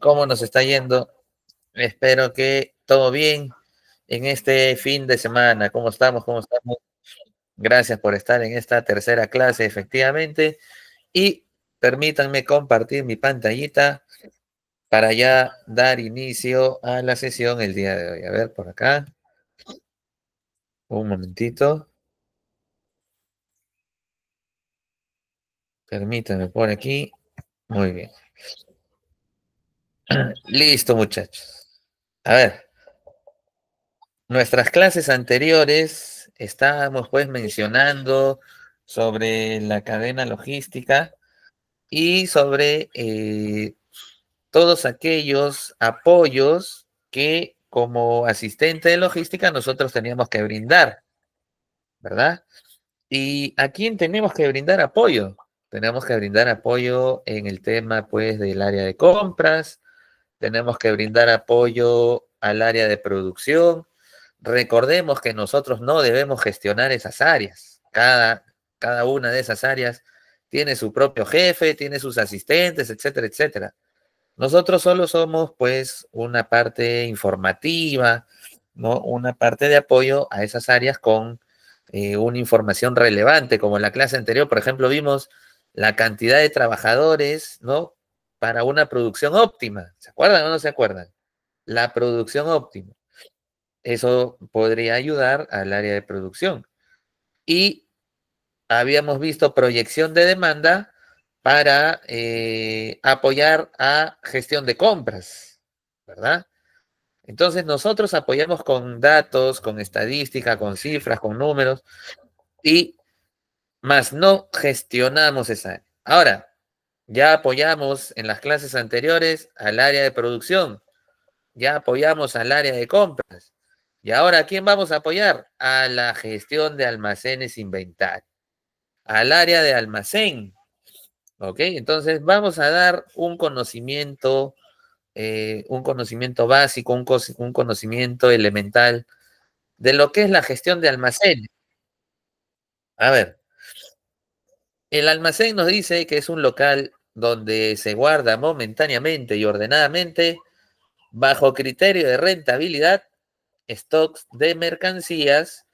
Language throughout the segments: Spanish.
cómo nos está yendo. Espero que todo bien en este fin de semana. ¿Cómo estamos? ¿Cómo estamos? Gracias por estar en esta tercera clase, efectivamente. Y permítanme compartir mi pantallita para ya dar inicio a la sesión el día de hoy. A ver, por acá. Un momentito. Permítanme por aquí. Muy bien. Listo, muchachos. A ver. Nuestras clases anteriores estábamos pues mencionando sobre la cadena logística y sobre eh, todos aquellos apoyos que como asistente de logística nosotros teníamos que brindar, ¿verdad? ¿Y a quién tenemos que brindar apoyo? Tenemos que brindar apoyo en el tema pues del área de compras, tenemos que brindar apoyo al área de producción. Recordemos que nosotros no debemos gestionar esas áreas. Cada, cada una de esas áreas tiene su propio jefe, tiene sus asistentes, etcétera, etcétera. Nosotros solo somos pues una parte informativa, ¿no? una parte de apoyo a esas áreas con eh, una información relevante, como en la clase anterior, por ejemplo, vimos la cantidad de trabajadores, ¿no? Para una producción óptima. ¿Se acuerdan o no se acuerdan? La producción óptima. Eso podría ayudar al área de producción. Y habíamos visto proyección de demanda para eh, apoyar a gestión de compras, ¿verdad? Entonces nosotros apoyamos con datos, con estadística, con cifras, con números y más no gestionamos esa área. Ahora, ya apoyamos en las clases anteriores al área de producción, ya apoyamos al área de compras. Y ahora, quién vamos a apoyar? A la gestión de almacenes inventar. al área de almacén. ¿Ok? Entonces, vamos a dar un conocimiento, eh, un conocimiento básico, un, un conocimiento elemental de lo que es la gestión de almacenes. A ver, el almacén nos dice que es un local donde se guarda momentáneamente y ordenadamente, bajo criterio de rentabilidad, stocks de mercancías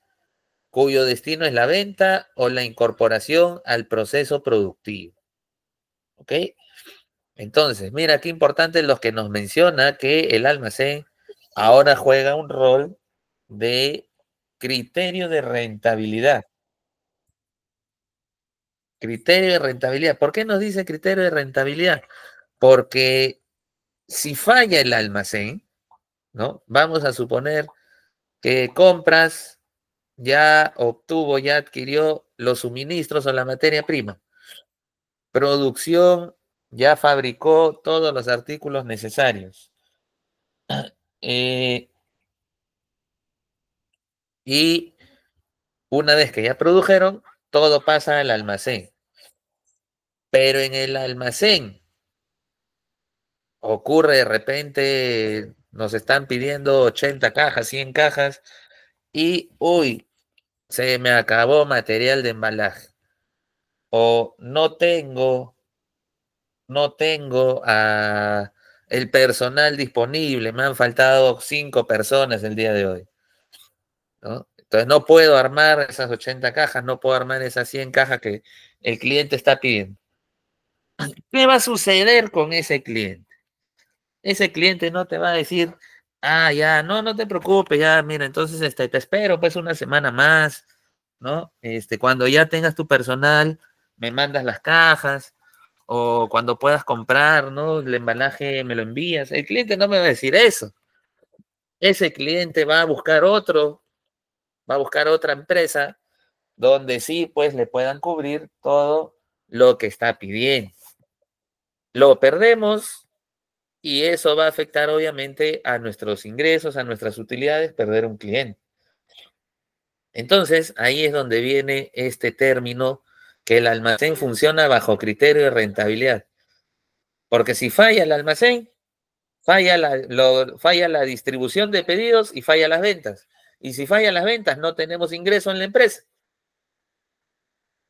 cuyo destino es la venta o la incorporación al proceso productivo. ¿Ok? Entonces, mira qué importante los que nos menciona que el almacén ahora juega un rol de criterio de rentabilidad. Criterio de rentabilidad. ¿Por qué nos dice criterio de rentabilidad? Porque si falla el almacén, ¿no? Vamos a suponer que compras ya obtuvo, ya adquirió los suministros o la materia prima. Producción ya fabricó todos los artículos necesarios. Eh, y una vez que ya produjeron, todo pasa al almacén. Pero en el almacén ocurre de repente, nos están pidiendo 80 cajas, 100 cajas, y uy, se me acabó material de embalaje. O no tengo, no tengo ah, el personal disponible, me han faltado 5 personas el día de hoy. Entonces no puedo armar esas 80 cajas, no puedo armar esas 100 cajas que el cliente está pidiendo. ¿Qué va a suceder con ese cliente? Ese cliente no te va a decir, ah, ya, no, no te preocupes, ya, mira, entonces este, te espero pues una semana más, ¿no? Este, cuando ya tengas tu personal, me mandas las cajas o cuando puedas comprar, ¿no? El embalaje me lo envías. El cliente no me va a decir eso. Ese cliente va a buscar otro, va a buscar otra empresa donde sí, pues le puedan cubrir todo lo que está pidiendo lo perdemos y eso va a afectar obviamente a nuestros ingresos, a nuestras utilidades, perder un cliente. Entonces, ahí es donde viene este término que el almacén funciona bajo criterio de rentabilidad. Porque si falla el almacén, falla la, falla la distribución de pedidos y falla las ventas. Y si fallan las ventas, no tenemos ingreso en la empresa.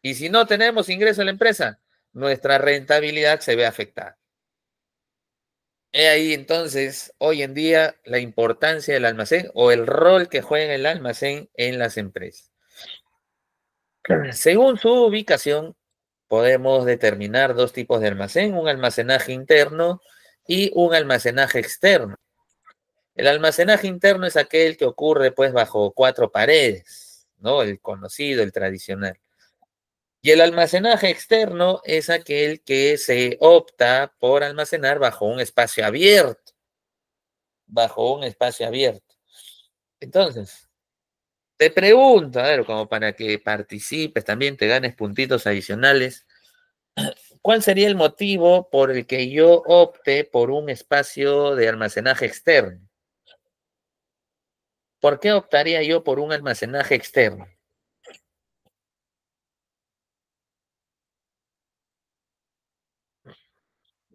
Y si no tenemos ingreso en la empresa, nuestra rentabilidad se ve afectada. He ahí entonces hoy en día la importancia del almacén o el rol que juega el almacén en las empresas. Según su ubicación, podemos determinar dos tipos de almacén, un almacenaje interno y un almacenaje externo. El almacenaje interno es aquel que ocurre pues bajo cuatro paredes, ¿no? El conocido, el tradicional. Y el almacenaje externo es aquel que se opta por almacenar bajo un espacio abierto. Bajo un espacio abierto. Entonces, te pregunto, a ver, como para que participes también, te ganes puntitos adicionales. ¿Cuál sería el motivo por el que yo opte por un espacio de almacenaje externo? ¿Por qué optaría yo por un almacenaje externo?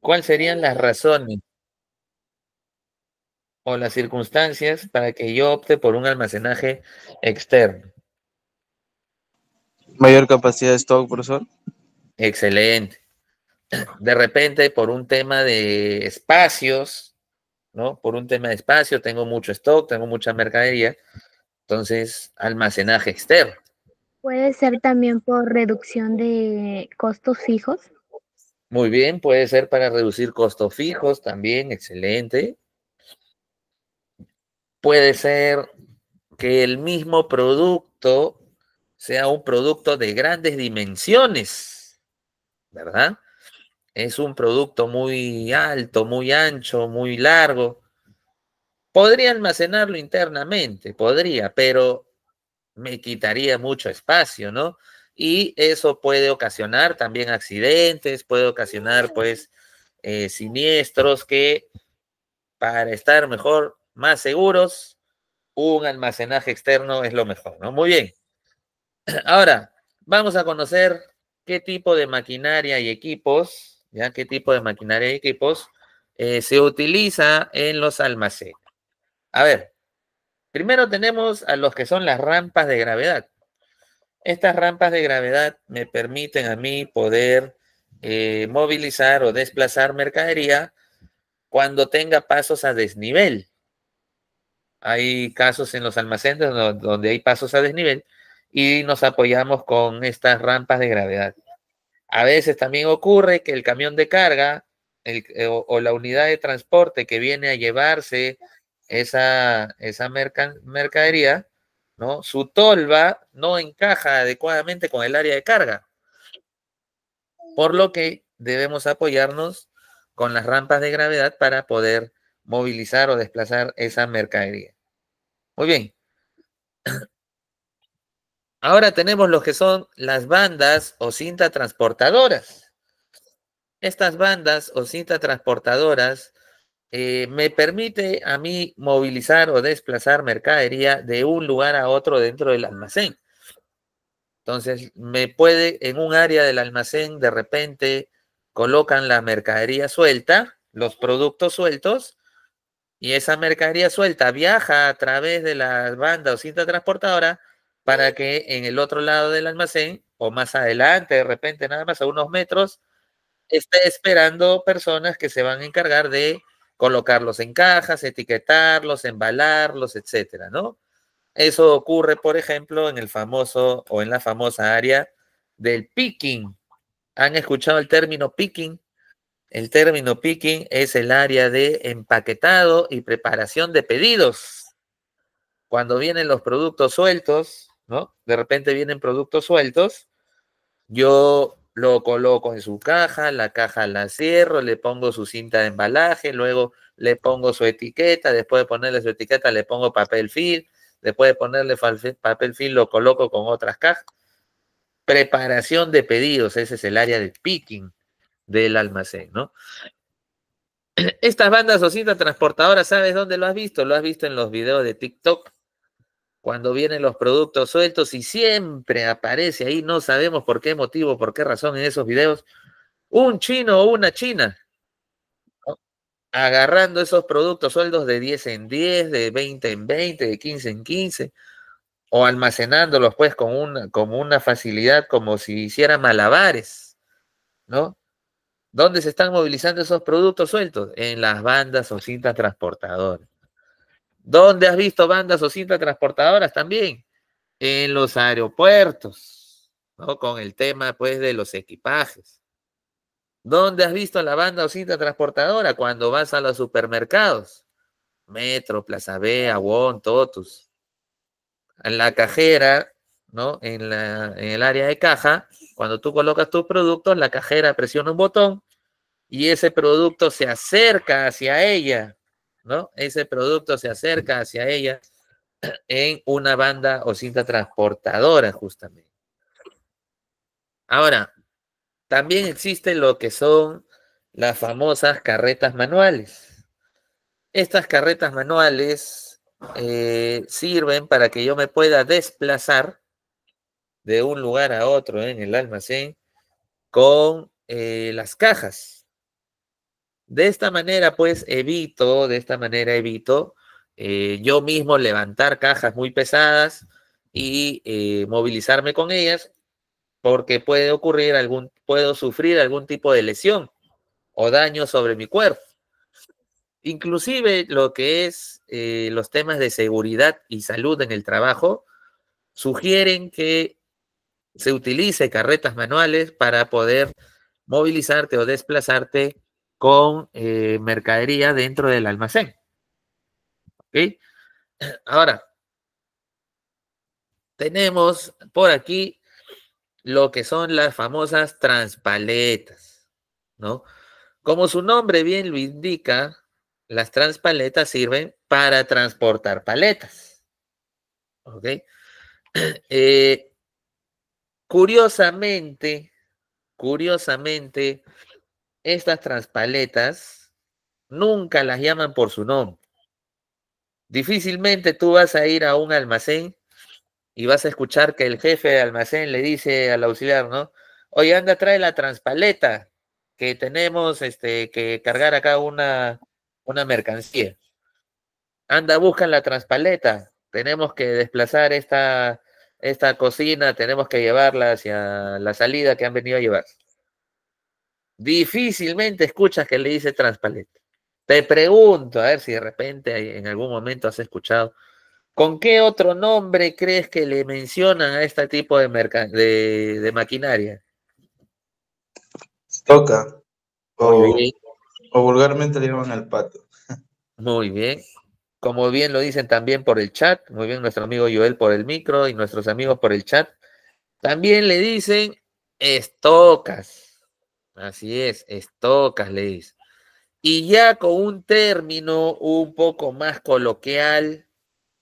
¿Cuáles serían las razones o las circunstancias para que yo opte por un almacenaje externo? Mayor capacidad de stock, profesor. Excelente. De repente, por un tema de espacios, ¿no? Por un tema de espacio, tengo mucho stock, tengo mucha mercadería. Entonces, almacenaje externo. Puede ser también por reducción de costos fijos. Muy bien, puede ser para reducir costos fijos también, excelente. Puede ser que el mismo producto sea un producto de grandes dimensiones, ¿verdad? Es un producto muy alto, muy ancho, muy largo. Podría almacenarlo internamente, podría, pero me quitaría mucho espacio, ¿no? y eso puede ocasionar también accidentes, puede ocasionar pues eh, siniestros que para estar mejor, más seguros, un almacenaje externo es lo mejor, ¿no? Muy bien. Ahora, vamos a conocer qué tipo de maquinaria y equipos, ya qué tipo de maquinaria y equipos eh, se utiliza en los almacenes. A ver, primero tenemos a los que son las rampas de gravedad. Estas rampas de gravedad me permiten a mí poder eh, movilizar o desplazar mercadería cuando tenga pasos a desnivel. Hay casos en los almacenes donde hay pasos a desnivel y nos apoyamos con estas rampas de gravedad. A veces también ocurre que el camión de carga eh, o, la unidad de transporte que viene a llevarse esa, esa mercadería su tolva no encaja adecuadamente con el área de carga, por lo que debemos apoyarnos con las rampas de gravedad para poder movilizar o desplazar esa mercadería. Muy bien. Ahora tenemos lo que son las bandas o cinta transportadoras. Estas bandas o cinta transportadoras eh, me permite a mí movilizar o desplazar mercadería de un lugar a otro dentro del almacén. Entonces, me puede, en un área del almacén, de repente colocan la mercadería suelta, los productos sueltos, y esa mercadería suelta viaja a través de la banda o cinta transportadora para que en el otro lado del almacén o más adelante, de repente nada más a unos metros, esté esperando personas que se van a encargar de colocarlos en cajas, etiquetarlos, embalarlos, etcétera, ¿no? Eso ocurre, por ejemplo, en el famoso o en la famosa área del picking. ¿Han escuchado el término picking? El término picking es el área de empaquetado y preparación de pedidos. Cuando vienen los productos sueltos, ¿no? De repente vienen productos sueltos. Yo lo coloco en su caja, la caja la cierro, le pongo su cinta de embalaje, luego le pongo su etiqueta, después de ponerle su etiqueta le pongo papel film, después de ponerle papel film lo coloco con otras cajas. Preparación de pedidos, ese es el área de picking del almacén, ¿no? Estas bandas o cintas transportadoras, ¿sabes dónde lo has visto? Lo has visto en los videos de TikTok, cuando vienen los productos sueltos y siempre aparece ahí, no sabemos por qué motivo, por qué razón en esos videos, un chino o una china agarrando esos productos sueltos de 10 en 10, de 20 en 20, de 15 en 15, o almacenándolos pues con una, una facilidad, como si hiciera malabares, ¿no? ¿Dónde se están movilizando esos productos sueltos? En las bandas o cintas transportadoras. ¿Dónde has visto bandas o cinta transportadoras también? En los aeropuertos, ¿no? Con el tema, pues, de los equipajes. ¿Dónde has visto la banda o cinta transportadora? Cuando vas a los supermercados. Metro, Plaza B, Won, Totus. En la cajera, ¿no? En, en el área de caja, cuando tú colocas tus productos, la cajera presiona un botón y ese producto se acerca hacia ella ese producto se acerca hacia ella en una banda o cinta transportadora, justamente. Ahora, también existe lo que son las famosas carretas manuales. Estas carretas manuales eh, sirven para que yo me pueda desplazar de un lugar a otro en el almacén con eh, las cajas de esta manera, pues evito, de esta manera evito eh, yo mismo levantar cajas muy pesadas y eh, movilizarme con ellas porque puede ocurrir algún, puedo sufrir algún tipo de lesión o daño sobre mi cuerpo. Inclusive lo que es eh, los temas de seguridad y salud en el trabajo sugieren que se utilice carretas manuales para poder movilizarte o desplazarte con eh, mercadería dentro del almacén. ¿Ok? Ahora, tenemos por aquí lo que son las famosas transpaletas, ¿no? Como su nombre bien lo indica, las transpaletas sirven para transportar paletas. ¿Ok? Eh, curiosamente, curiosamente, estas transpaletas nunca las llaman por su nombre. Difícilmente tú vas a ir a un almacén y vas a escuchar que el jefe de almacén le dice al auxiliar, ¿no? Oye, anda, trae la transpaleta que tenemos este, que cargar acá una, una mercancía. Anda, busca la transpaleta. Tenemos que desplazar esta, esta cocina, tenemos que llevarla hacia la salida que han venido a llevar difícilmente escuchas que le dice transparente Te pregunto, a ver si de repente en algún momento has escuchado, ¿con qué otro nombre crees que le mencionan a este tipo de, de, maquinaria? Toca. O, o vulgarmente le llaman al pato. Muy bien. Como bien lo dicen también por el chat, muy bien nuestro amigo Joel por el micro y nuestros amigos por el chat, también le dicen estocas. Así es, estocas, le dice. Y ya con un término un poco más coloquial,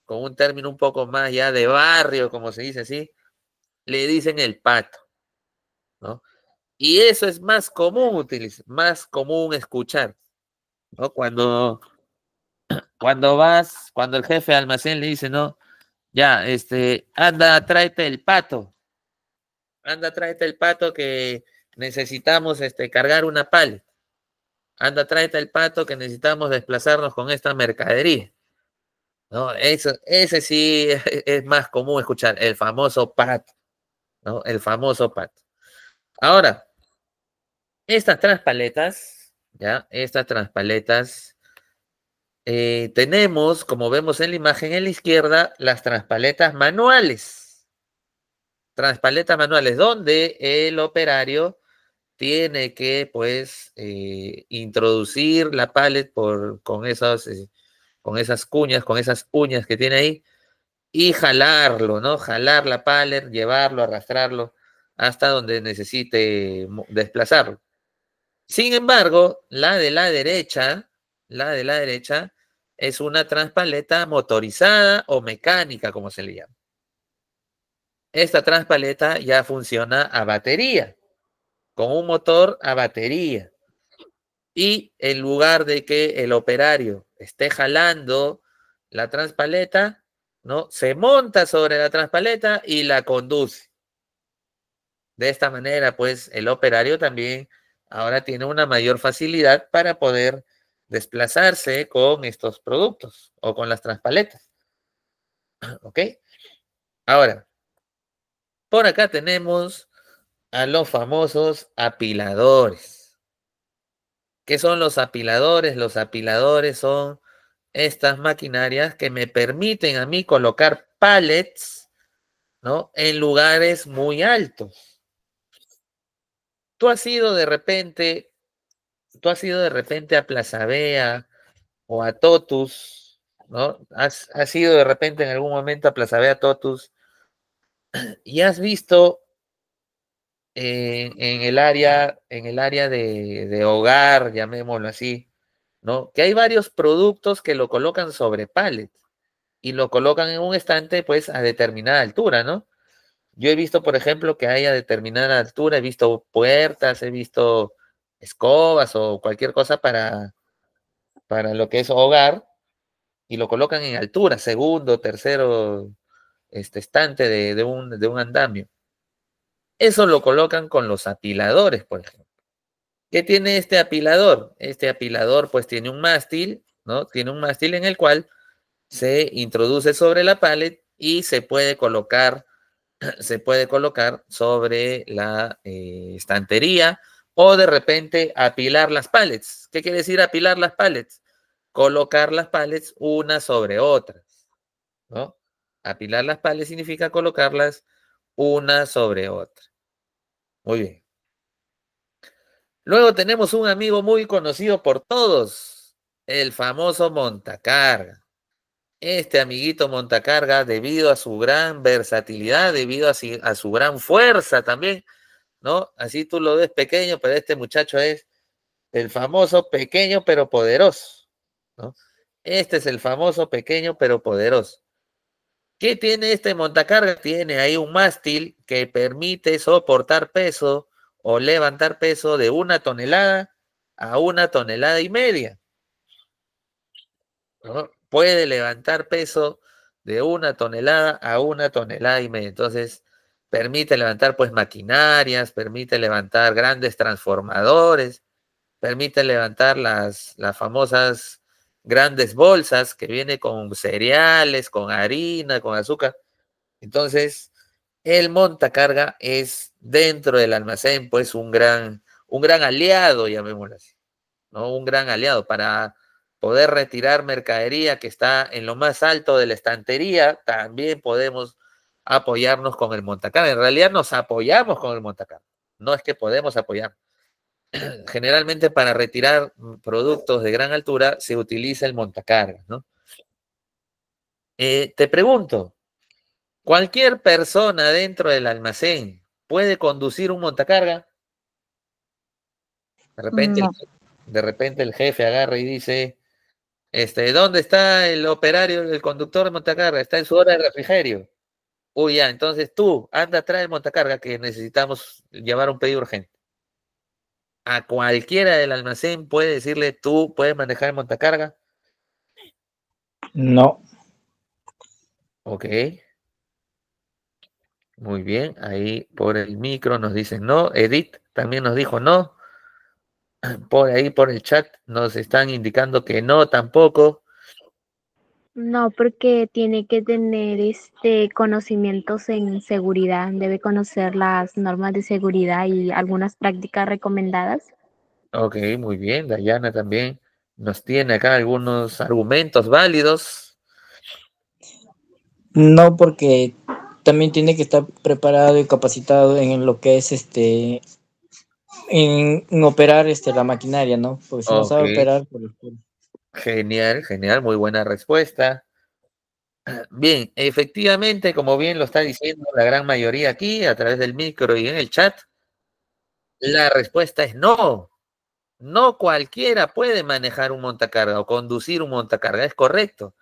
con un término un poco más ya de barrio, como se dice así, le dicen el pato, ¿no? Y eso es más común utilizar, más común escuchar, ¿no? Cuando, cuando vas, cuando el jefe de almacén le dice, no, ya, este, anda, tráete el pato, anda, tráete el pato que necesitamos este, cargar una paleta. Anda, tráete el pato que necesitamos desplazarnos con esta mercadería. ¿No? Eso, ese sí es más común escuchar, el famoso pato. ¿no? El famoso pato. Ahora, estas transpaletas, ¿ya? Estas transpaletas, eh, tenemos, como vemos en la imagen en la izquierda, las transpaletas manuales. Transpaletas manuales, donde el operario tiene que pues eh, introducir la paleta por, con, esas, eh, con esas cuñas, con esas uñas que tiene ahí y jalarlo, ¿no? Jalar la paleta llevarlo, arrastrarlo hasta donde necesite desplazarlo. Sin embargo, la de la derecha, la de la derecha es una transpaleta motorizada o mecánica, como se le llama. Esta transpaleta ya funciona a batería con un motor a batería. Y en lugar de que el operario esté jalando la transpaleta, ¿no? Se monta sobre la transpaleta y la conduce. De esta manera, pues el operario también ahora tiene una mayor facilidad para poder desplazarse con estos productos o con las transpaletas. ¿Ok? Ahora, por acá tenemos a los famosos apiladores. ¿Qué son los apiladores? Los apiladores son estas maquinarias que me permiten a mí colocar pallets ¿no? en lugares muy altos. Tú has ido de repente, tú has ido de repente a Plaza vea o a Totus, ¿no? Has, has ido de repente en algún momento a Plaza vea Totus y has visto en, el área, en el área de, hogar, llamémoslo así, ¿no? Que hay varios productos que lo colocan sobre palet y lo colocan en un estante, pues, a determinada altura, ¿no? Yo he visto, por ejemplo, que hay a determinada altura, he visto puertas, he visto escobas o cualquier cosa para, para lo que es hogar y lo colocan en altura, segundo, tercero este estante de, de un, de un andamio. Eso lo colocan con los apiladores, por ejemplo. ¿Qué tiene este apilador? Este apilador pues tiene un mástil, ¿no? Tiene un mástil en el cual se introduce sobre la palet y se puede colocar, se puede colocar sobre la eh, estantería o de repente apilar las palets. ¿Qué quiere decir apilar las palets? Colocar las palets una sobre otra, ¿no? Apilar las palets significa colocarlas una sobre otra. Muy bien. Luego tenemos un amigo muy conocido por todos, el famoso Montacarga. Este amiguito Montacarga, debido a su gran versatilidad, debido a, a su gran fuerza también, ¿no? Así tú lo ves pequeño, pero este muchacho es el famoso pequeño pero poderoso, ¿no? Este es el famoso pequeño pero poderoso. ¿Qué tiene este montacarga? Tiene ahí un mástil que permite soportar peso o levantar peso de una tonelada a una tonelada y media. Puede levantar peso de una tonelada a una tonelada y media. Entonces, permite levantar pues maquinarias, permite levantar grandes transformadores, permite levantar las, las famosas grandes bolsas que viene con cereales, con harina, con azúcar. Entonces, el montacarga es dentro del almacén, pues un gran, un gran aliado, llamémoslo así, ¿no? Un gran aliado para poder retirar mercadería que está en lo más alto de la estantería, también podemos apoyarnos con el montacarga. En realidad nos apoyamos con el montacarga, no es que podemos apoyarnos. generalmente para retirar productos de gran altura se utiliza el montacargas, ¿no? Eh, te pregunto, ¿cualquier persona dentro del almacén puede conducir un montacarga? De repente, de repente el jefe agarra y dice, este, ¿dónde está el operario, el conductor de montacarga? Está en su hora de refrigerio. Uy, ya, entonces tú, anda atrás el montacarga que necesitamos llevar un pedido urgente a cualquiera del almacén puede decirle, tú puedes manejar el montacarga? No. Ok. Muy bien, ahí por el micro nos dicen no. Edith también nos dijo no. Por ahí, por el chat, nos están indicando que no tampoco. No, porque tiene que tener este conocimientos en seguridad, debe conocer las normas de seguridad y algunas prácticas recomendadas. Ok, muy bien. Dayana también nos tiene acá algunos argumentos válidos. No, porque también tiene que estar preparado y capacitado en lo que es este en, operar este la maquinaria, ¿no? Porque si no sabe operar, por pues, Genial, genial, muy buena respuesta. Bien, efectivamente, como bien lo está diciendo la gran mayoría aquí, a través del micro y en el chat, la respuesta es no. No cualquiera puede manejar un montacarga o conducir un montacarga, es correcto.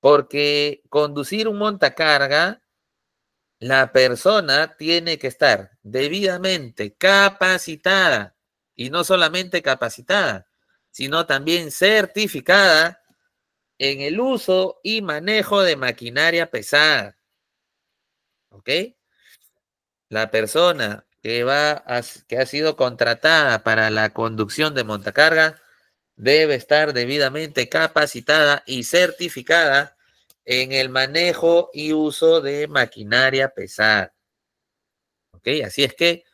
Porque conducir un montacarga, la persona tiene que estar debidamente capacitada y no solamente capacitada, sino también certificada en el uso y manejo de maquinaria pesada. ¿Ok? La persona que, va que ha sido contratada para la conducción de montacarga debe estar debidamente capacitada y certificada en el manejo y uso de maquinaria pesada. ¿Ok? Así es que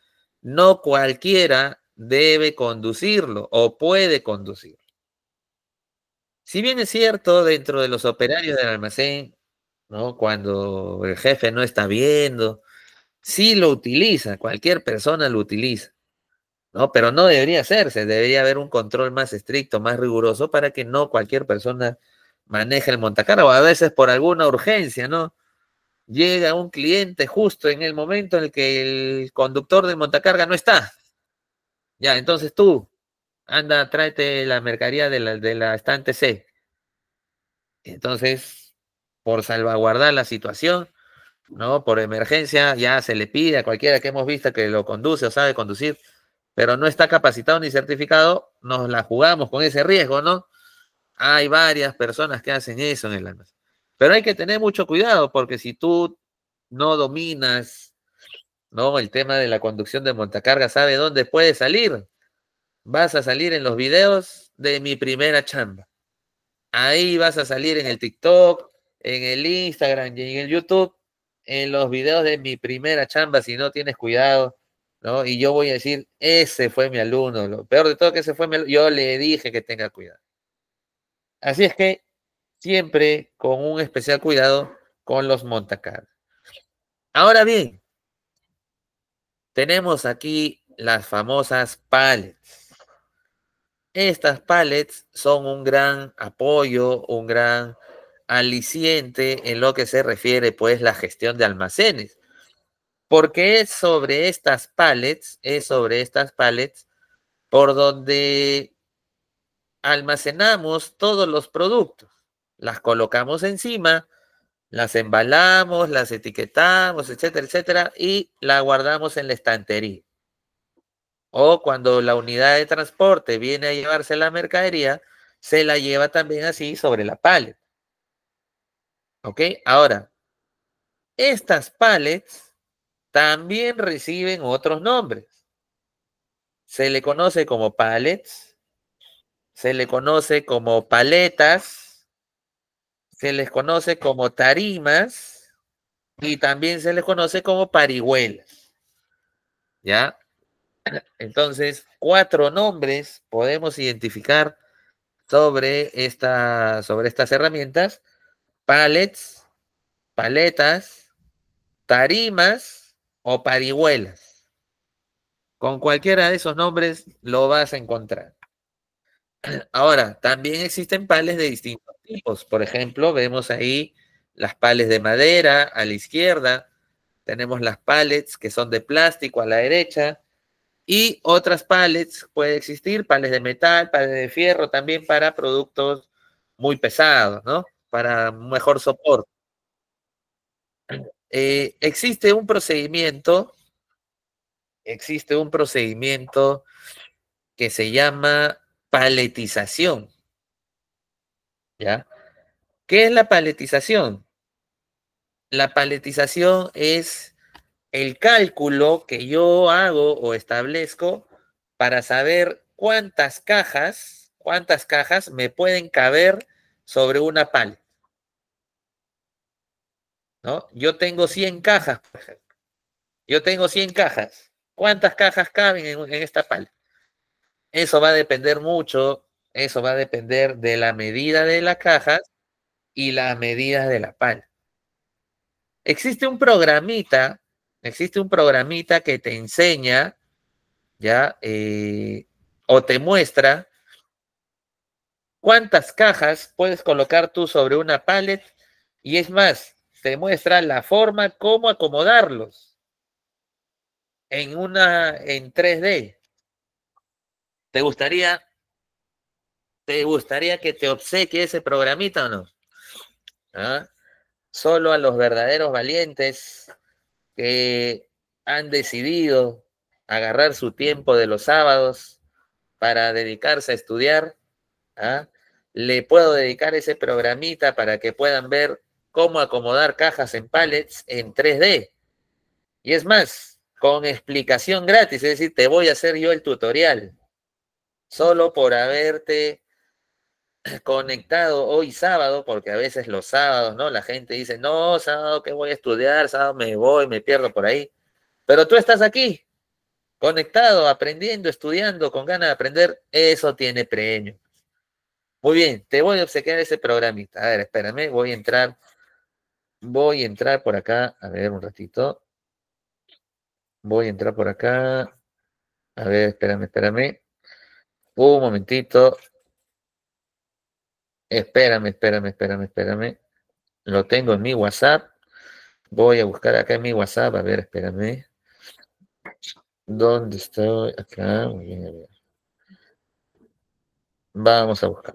no cualquiera debe conducirlo o puede conducirlo. Si bien es cierto, dentro de los operarios del almacén, ¿no? cuando el jefe no está viendo, sí lo utiliza, cualquier persona lo utiliza, ¿no? pero no debería hacerse, debería haber un control más estricto, más riguroso, para que no cualquier persona maneje el o a veces por alguna urgencia, ¿no? Llega un cliente justo en el momento en el que el conductor del montacarga no está, ya, entonces tú, anda, tráete la mercadería de la, estante C. Entonces, por salvaguardar la situación, ¿no? Por emergencia, ya se le pide a cualquiera que hemos visto que lo conduce o sabe conducir, pero no está capacitado ni certificado, nos la jugamos con ese riesgo, ¿no? Hay varias personas que hacen eso en el almacén. Pero hay que tener mucho cuidado porque si tú no dominas ¿no? El tema de la conducción de montacarga, ¿sabe dónde puede salir? Vas a salir en los videos de mi primera chamba. Ahí vas a salir en el TikTok, en el Instagram y en el YouTube, en los videos de mi primera chamba, si no tienes cuidado, ¿no? Y yo voy a decir, ese fue mi alumno. Lo peor de todo que ese fue mi alumno. Yo le dije que tenga cuidado. Así es que siempre con un especial cuidado con los montacargas. Ahora bien, tenemos aquí las famosas palets. Estas palets son un gran apoyo, un gran aliciente en lo que se refiere pues la gestión de almacenes. Porque es sobre estas palets, es sobre estas palets por donde almacenamos todos los productos. Las colocamos encima las embalamos, las etiquetamos, etcétera, etcétera, y la guardamos en la estantería. O cuando la unidad de transporte viene a llevarse la mercadería, se la lleva también así sobre la paleta ¿Ok? Ahora, estas palets también reciben otros nombres. Se le conoce como pallets, se le conoce como paletas, se les conoce como tarimas y también se les conoce como parihuelas. ¿Ya? Entonces, cuatro nombres podemos identificar sobre, esta, sobre estas herramientas. Palets, paletas, tarimas o parihuelas. Con cualquiera de esos nombres lo vas a encontrar. Ahora, también existen pales de distintos pues, por ejemplo, vemos ahí las pales de madera a la izquierda, tenemos las palets que son de plástico a la derecha y otras palets puede existir, pales de metal, pales de fierro también para productos muy pesados, ¿no? Para mejor soporte. Eh, existe un procedimiento, existe un procedimiento que se llama paletización. ¿Qué es la paletización? La paletización es el cálculo que yo hago o establezco para saber cuántas cajas, cuántas cajas me pueden caber sobre una palet. ¿No? Yo tengo 100 cajas, por ejemplo. Yo tengo 100 cajas. ¿Cuántas cajas caben en, esta palet? Eso va a depender mucho eso va a depender de la medida de las cajas y la medida de la pala. Existe un programita, existe un programita que te enseña, ya, eh, o te muestra cuántas cajas puedes colocar tú sobre una paleta y es más, te muestra la forma cómo acomodarlos en una en 3D. ¿Te gustaría ¿Te gustaría que te obsequie ese programita o no? ¿Ah? Solo a los verdaderos valientes que han decidido agarrar su tiempo de los sábados para dedicarse a estudiar. ¿ah? Le puedo dedicar ese programita para que puedan ver cómo acomodar cajas en pallets en 3D. Y es más, con explicación gratis, es decir, te voy a hacer yo el tutorial, solo por haberte conectado hoy sábado, porque a veces los sábados, ¿no? La gente dice, no, sábado que voy a estudiar, sábado me voy, me pierdo por ahí. Pero tú estás aquí, conectado, aprendiendo, estudiando, con ganas de aprender, eso tiene premio. Muy bien, te voy a obsequiar ese programita. A ver, espérame, voy a entrar. Voy a entrar por acá, a ver un ratito. Voy a entrar por acá. A ver, espérame, espérame. Un momentito, Espérame, espérame, espérame, espérame. Lo tengo en mi WhatsApp. Voy a buscar acá en mi WhatsApp. A ver, espérame. ¿Dónde estoy? Acá. Muy bien, a ver. Vamos a buscar.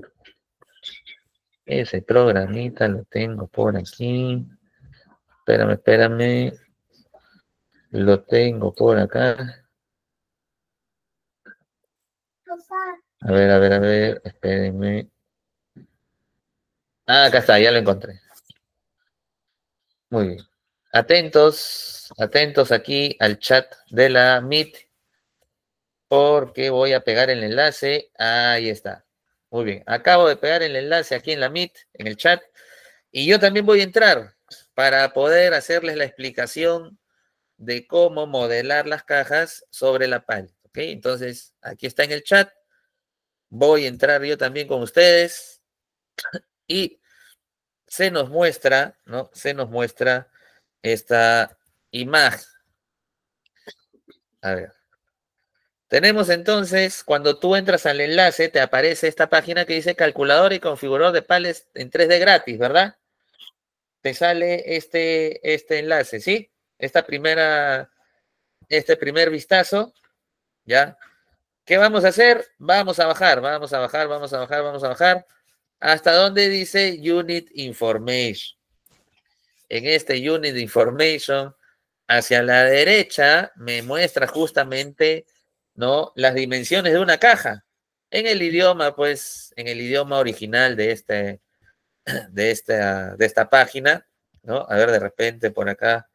Ese programita lo tengo por aquí. Espérame, espérame. Lo tengo por acá. A ver, a ver, a ver. Espérenme. Ah, acá está, ya lo encontré. Muy bien. Atentos, atentos aquí al chat de la mit porque voy a pegar el enlace. Ahí está. Muy bien. Acabo de pegar el enlace aquí en la mit en el chat, y yo también voy a entrar para poder hacerles la explicación de cómo modelar las cajas sobre la pal. ¿ok? Entonces, aquí está en el chat. Voy a entrar yo también con ustedes y se nos muestra, ¿no? Se nos muestra esta imagen. A ver. Tenemos entonces, cuando tú entras al enlace, te aparece esta página que dice calculador y configurador de pales en 3D gratis, ¿verdad? Te sale este, este enlace, ¿sí? Esta primera, este primer vistazo, ¿ya? ¿Qué vamos a hacer? Vamos a bajar, vamos a bajar, vamos a bajar, vamos a bajar. ¿Hasta dónde dice Unit Information? En este Unit Information, hacia la derecha, me muestra justamente ¿no? las dimensiones de una caja. En el idioma, pues, en el idioma original de, este, de, esta, de esta página, ¿no? A ver, de repente por acá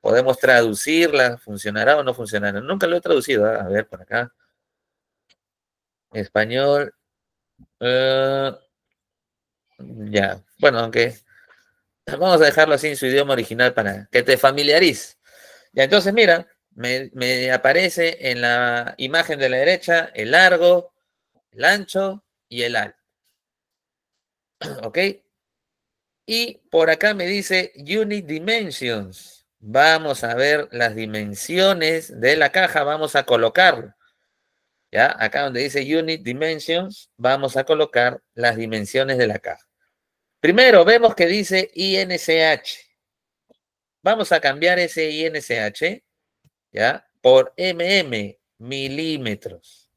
podemos traducirla, funcionará o no funcionará. Nunca lo he traducido, ¿ah? a ver por acá. Español. Eh, ya, bueno, aunque vamos a dejarlo así en su idioma original para que te familiarices. Ya, entonces mira, me, aparece en la imagen de la derecha el largo, el ancho y el alto. ¿Ok? Y por acá me dice Unit Dimensions. Vamos a ver las dimensiones de la caja, vamos a colocarlo. ¿Ya? Acá donde dice Unit Dimensions, vamos a colocar las dimensiones de la caja. Primero, vemos que dice INCH. Vamos a cambiar ese INCH, ¿ya? Por mm, milímetros.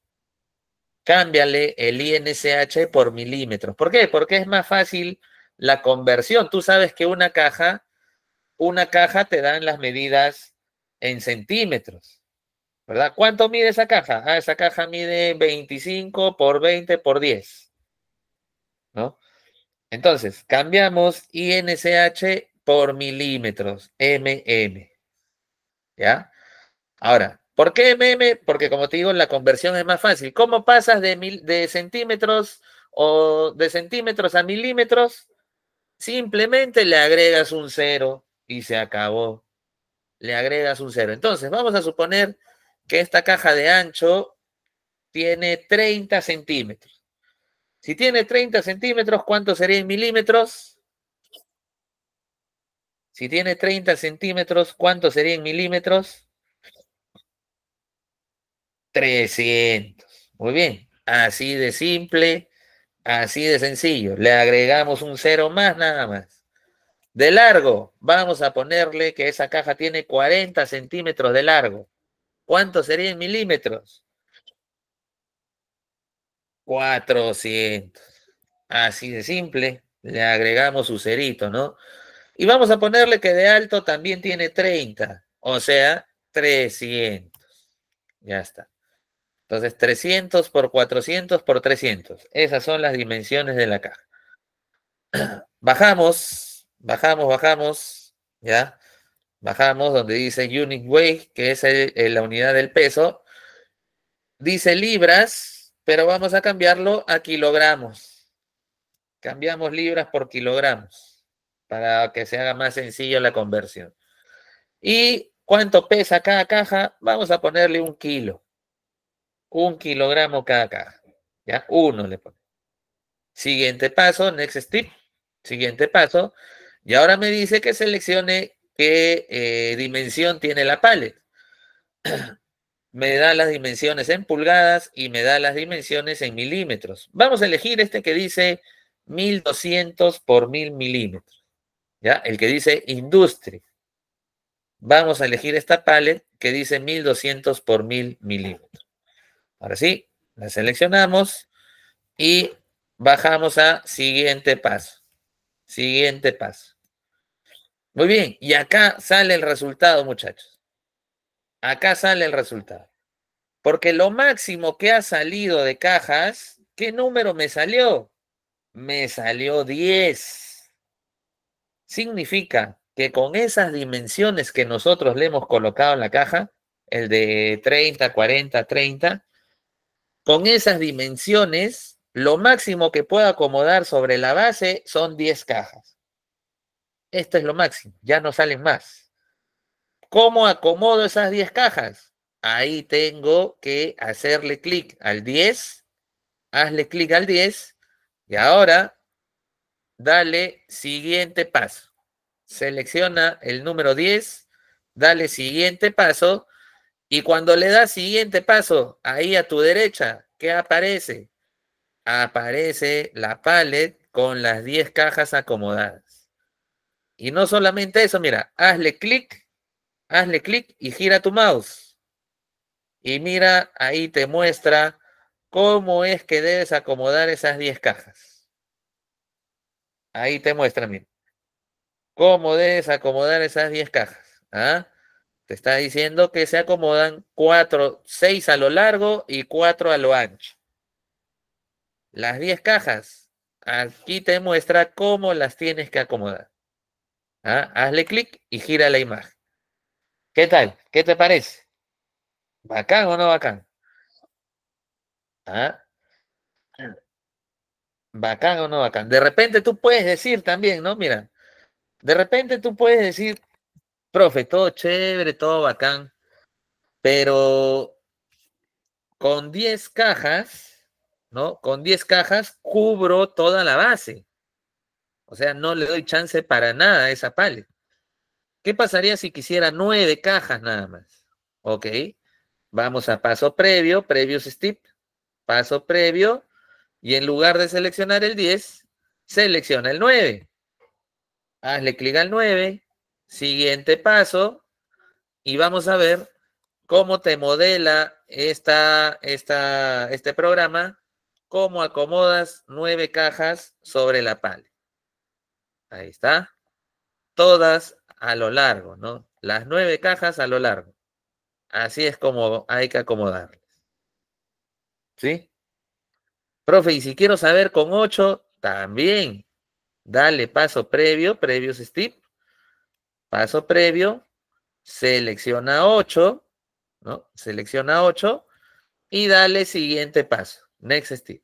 Cámbiale el INCH por milímetros. ¿Por qué? Porque es más fácil la conversión. Tú sabes que una caja, una caja te dan las medidas en centímetros, ¿verdad? ¿Cuánto mide esa caja? Ah, esa caja mide 25 por 20 por 10, ¿no? Entonces, cambiamos INCH por milímetros, mm. ¿Ya? Ahora, ¿por qué mm? Porque como te digo, la conversión es más fácil. ¿Cómo pasas de, de centímetros o de centímetros a milímetros? Simplemente le agregas un cero y se acabó. Le agregas un cero. Entonces, vamos a suponer que esta caja de ancho tiene 30 centímetros. Si tiene 30 centímetros, ¿cuánto sería en milímetros? Si tiene 30 centímetros, ¿cuánto sería en milímetros? 300. Muy bien. Así de simple, así de sencillo. Le agregamos un cero más nada más. De largo, vamos a ponerle que esa caja tiene 40 centímetros de largo. ¿Cuánto sería en milímetros? 400. Así de simple. Le agregamos su cerito, ¿no? Y vamos a ponerle que de alto también tiene 30. O sea, 300. Ya está. Entonces, 300 por 400 por 300. Esas son las dimensiones de la caja. Bajamos, bajamos, bajamos, ¿ya? Bajamos donde dice unit weight, que es la unidad del peso. Dice libras, pero vamos a cambiarlo a kilogramos. Cambiamos libras por kilogramos para que se haga más sencillo la conversión. ¿Y cuánto pesa cada caja? Vamos a ponerle un kilo. Un kilogramo cada caja. ¿Ya? Uno le pone Siguiente paso, next step. Siguiente paso. Y ahora me dice que seleccione qué eh, dimensión tiene la paleta. me da las dimensiones en pulgadas y me da las dimensiones en milímetros. Vamos a elegir este que dice 1200 por mil milímetros, ¿ya? El que dice industria. Vamos a elegir esta paleta que dice 1200 por 1000 milímetros. Ahora sí, la seleccionamos y bajamos a siguiente paso. Siguiente paso. Muy bien, y acá sale el resultado, muchachos. Acá sale el resultado. Porque lo máximo que ha salido de cajas, ¿qué número me salió? Me salió 10. Significa que con esas dimensiones que nosotros le hemos colocado en la caja, el de 30, 40, 30, con esas dimensiones, lo máximo que puedo acomodar sobre la base son 10 cajas. Esto es lo máximo, ya no salen más. ¿Cómo acomodo esas 10 cajas? Ahí tengo que hacerle clic al 10, hazle clic al 10 y ahora dale siguiente paso. Selecciona el número 10, dale siguiente paso y cuando le das siguiente paso, ahí a tu derecha, ¿qué aparece? Aparece la palette con las 10 cajas acomodadas. Y no solamente eso, mira, hazle clic hazle clic y gira tu mouse. Y mira, ahí te muestra cómo es que debes acomodar esas 10 cajas. Ahí te muestra, mira. Cómo debes acomodar esas 10 cajas. ¿ah? Te está diciendo que se acomodan 4, 6 a lo largo y 4 a lo ancho. Las 10 cajas. Aquí te muestra cómo las tienes que acomodar. ¿ah? Hazle clic y gira la imagen. ¿Qué tal? ¿Qué te parece? ¿Bacán o no bacán? ¿Ah? ¿Bacán o no bacán? De repente tú puedes decir también, ¿no? Mira, de repente tú puedes decir, profe, todo chévere, todo bacán, pero con 10 cajas, ¿no? Con 10 cajas cubro toda la base. O sea, no le doy chance para nada a esa paleta. ¿Qué pasaría si quisiera nueve cajas nada más? Ok, vamos a paso previo, previous step, paso previo, y en lugar de seleccionar el 10, selecciona el 9. Hazle clic al 9, siguiente paso, y vamos a ver cómo te modela esta, esta, este programa, cómo acomodas nueve cajas sobre la pala. Ahí está. Todas a lo largo, ¿no? Las nueve cajas a lo largo. Así es como hay que acomodarlas. ¿Sí? Profe, y si quiero saber con ocho, también. Dale paso previo, previos step. Paso previo, selecciona ocho. ¿no? Selecciona ocho. y dale siguiente paso, next step.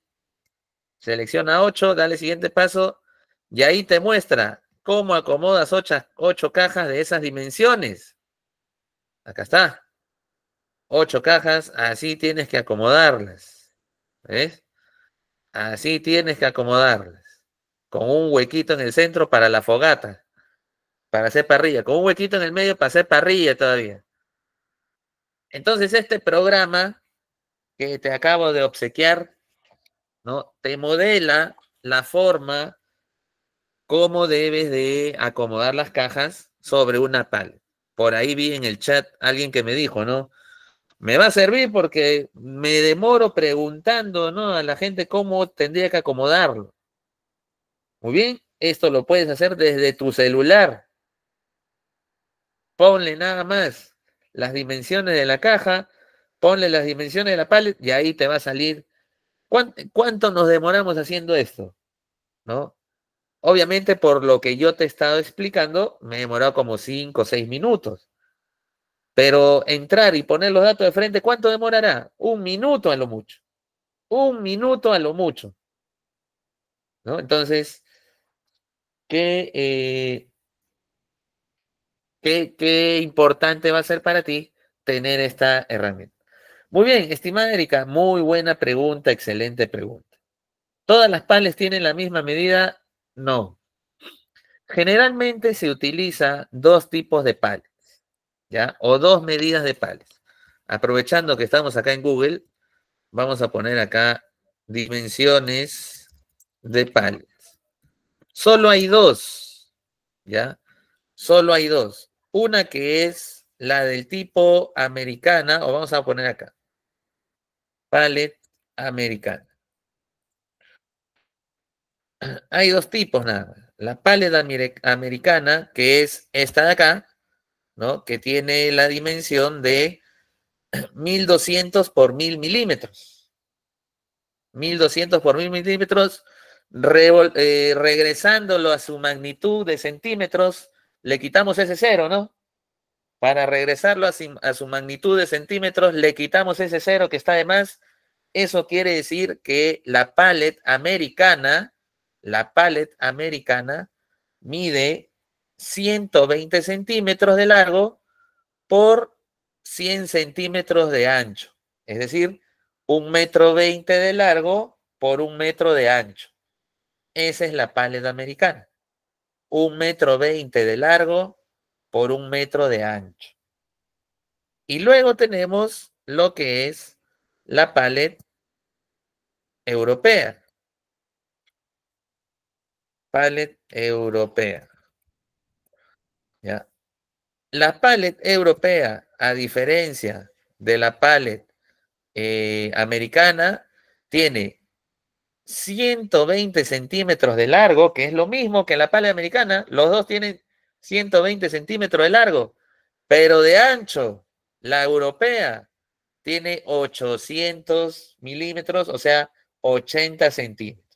Selecciona 8, dale siguiente paso y ahí te muestra ¿Cómo acomodas ocho, cajas de esas dimensiones? Acá está. Ocho cajas, así tienes que acomodarlas. ¿Ves? Así tienes que acomodarlas. Con un huequito en el centro para la fogata. Para hacer parrilla. Con un huequito en el medio para hacer parrilla todavía. Entonces, este programa que te acabo de obsequiar, ¿no? Te modela la forma cómo debes de acomodar las cajas sobre una pal. Por ahí vi en el chat alguien que me dijo, ¿no? Me va a servir porque me demoro preguntando, ¿no? A la gente cómo tendría que acomodarlo. Muy bien, esto lo puedes hacer desde tu celular. Ponle nada más las dimensiones de la caja, ponle las dimensiones de la pallet y ahí te va a salir. ¿Cuánto, nos demoramos haciendo esto? ¿No? Obviamente, por lo que yo te he estado explicando, me he demorado como cinco o seis minutos. Pero entrar y poner los datos de frente, ¿cuánto demorará? Un minuto a lo mucho. Un minuto a lo mucho. ¿No? Entonces, ¿qué, eh, qué, qué importante va a ser para ti tener esta herramienta? Muy bien, estimada Erika, muy buena pregunta, excelente pregunta. Todas las pales tienen la misma medida no. Generalmente se utiliza dos tipos de palets, ¿ya? O dos medidas de palets. Aprovechando que estamos acá en Google, vamos a poner acá dimensiones de palets. Solo hay dos, ¿ya? Solo hay dos. Una que es la del tipo americana, o vamos a poner acá, palet americana hay dos tipos nada La paleta americana, que es esta de acá, ¿no? Que tiene la dimensión de 1200 por 1000 milímetros. 1200 por 1000 milímetros, eh, regresándolo a su magnitud de centímetros, le quitamos ese cero, ¿no? Para regresarlo a, su magnitud de centímetros, le quitamos ese cero que está de más. Eso quiere decir que la paleta americana, la pallet americana mide 120 centímetros de largo por 100 centímetros de ancho. Es decir, un metro veinte de largo por un metro de ancho. Esa es la paleta americana. Un metro veinte de largo por un metro de ancho. Y luego tenemos lo que es la pallet europea. Palet europea. La palet europea, a diferencia de la palet eh, americana, tiene 120 centímetros de largo, que es lo mismo que la palet americana. Los dos tienen 120 centímetros de largo, pero de ancho, la europea tiene 800 milímetros, o sea, 80 centímetros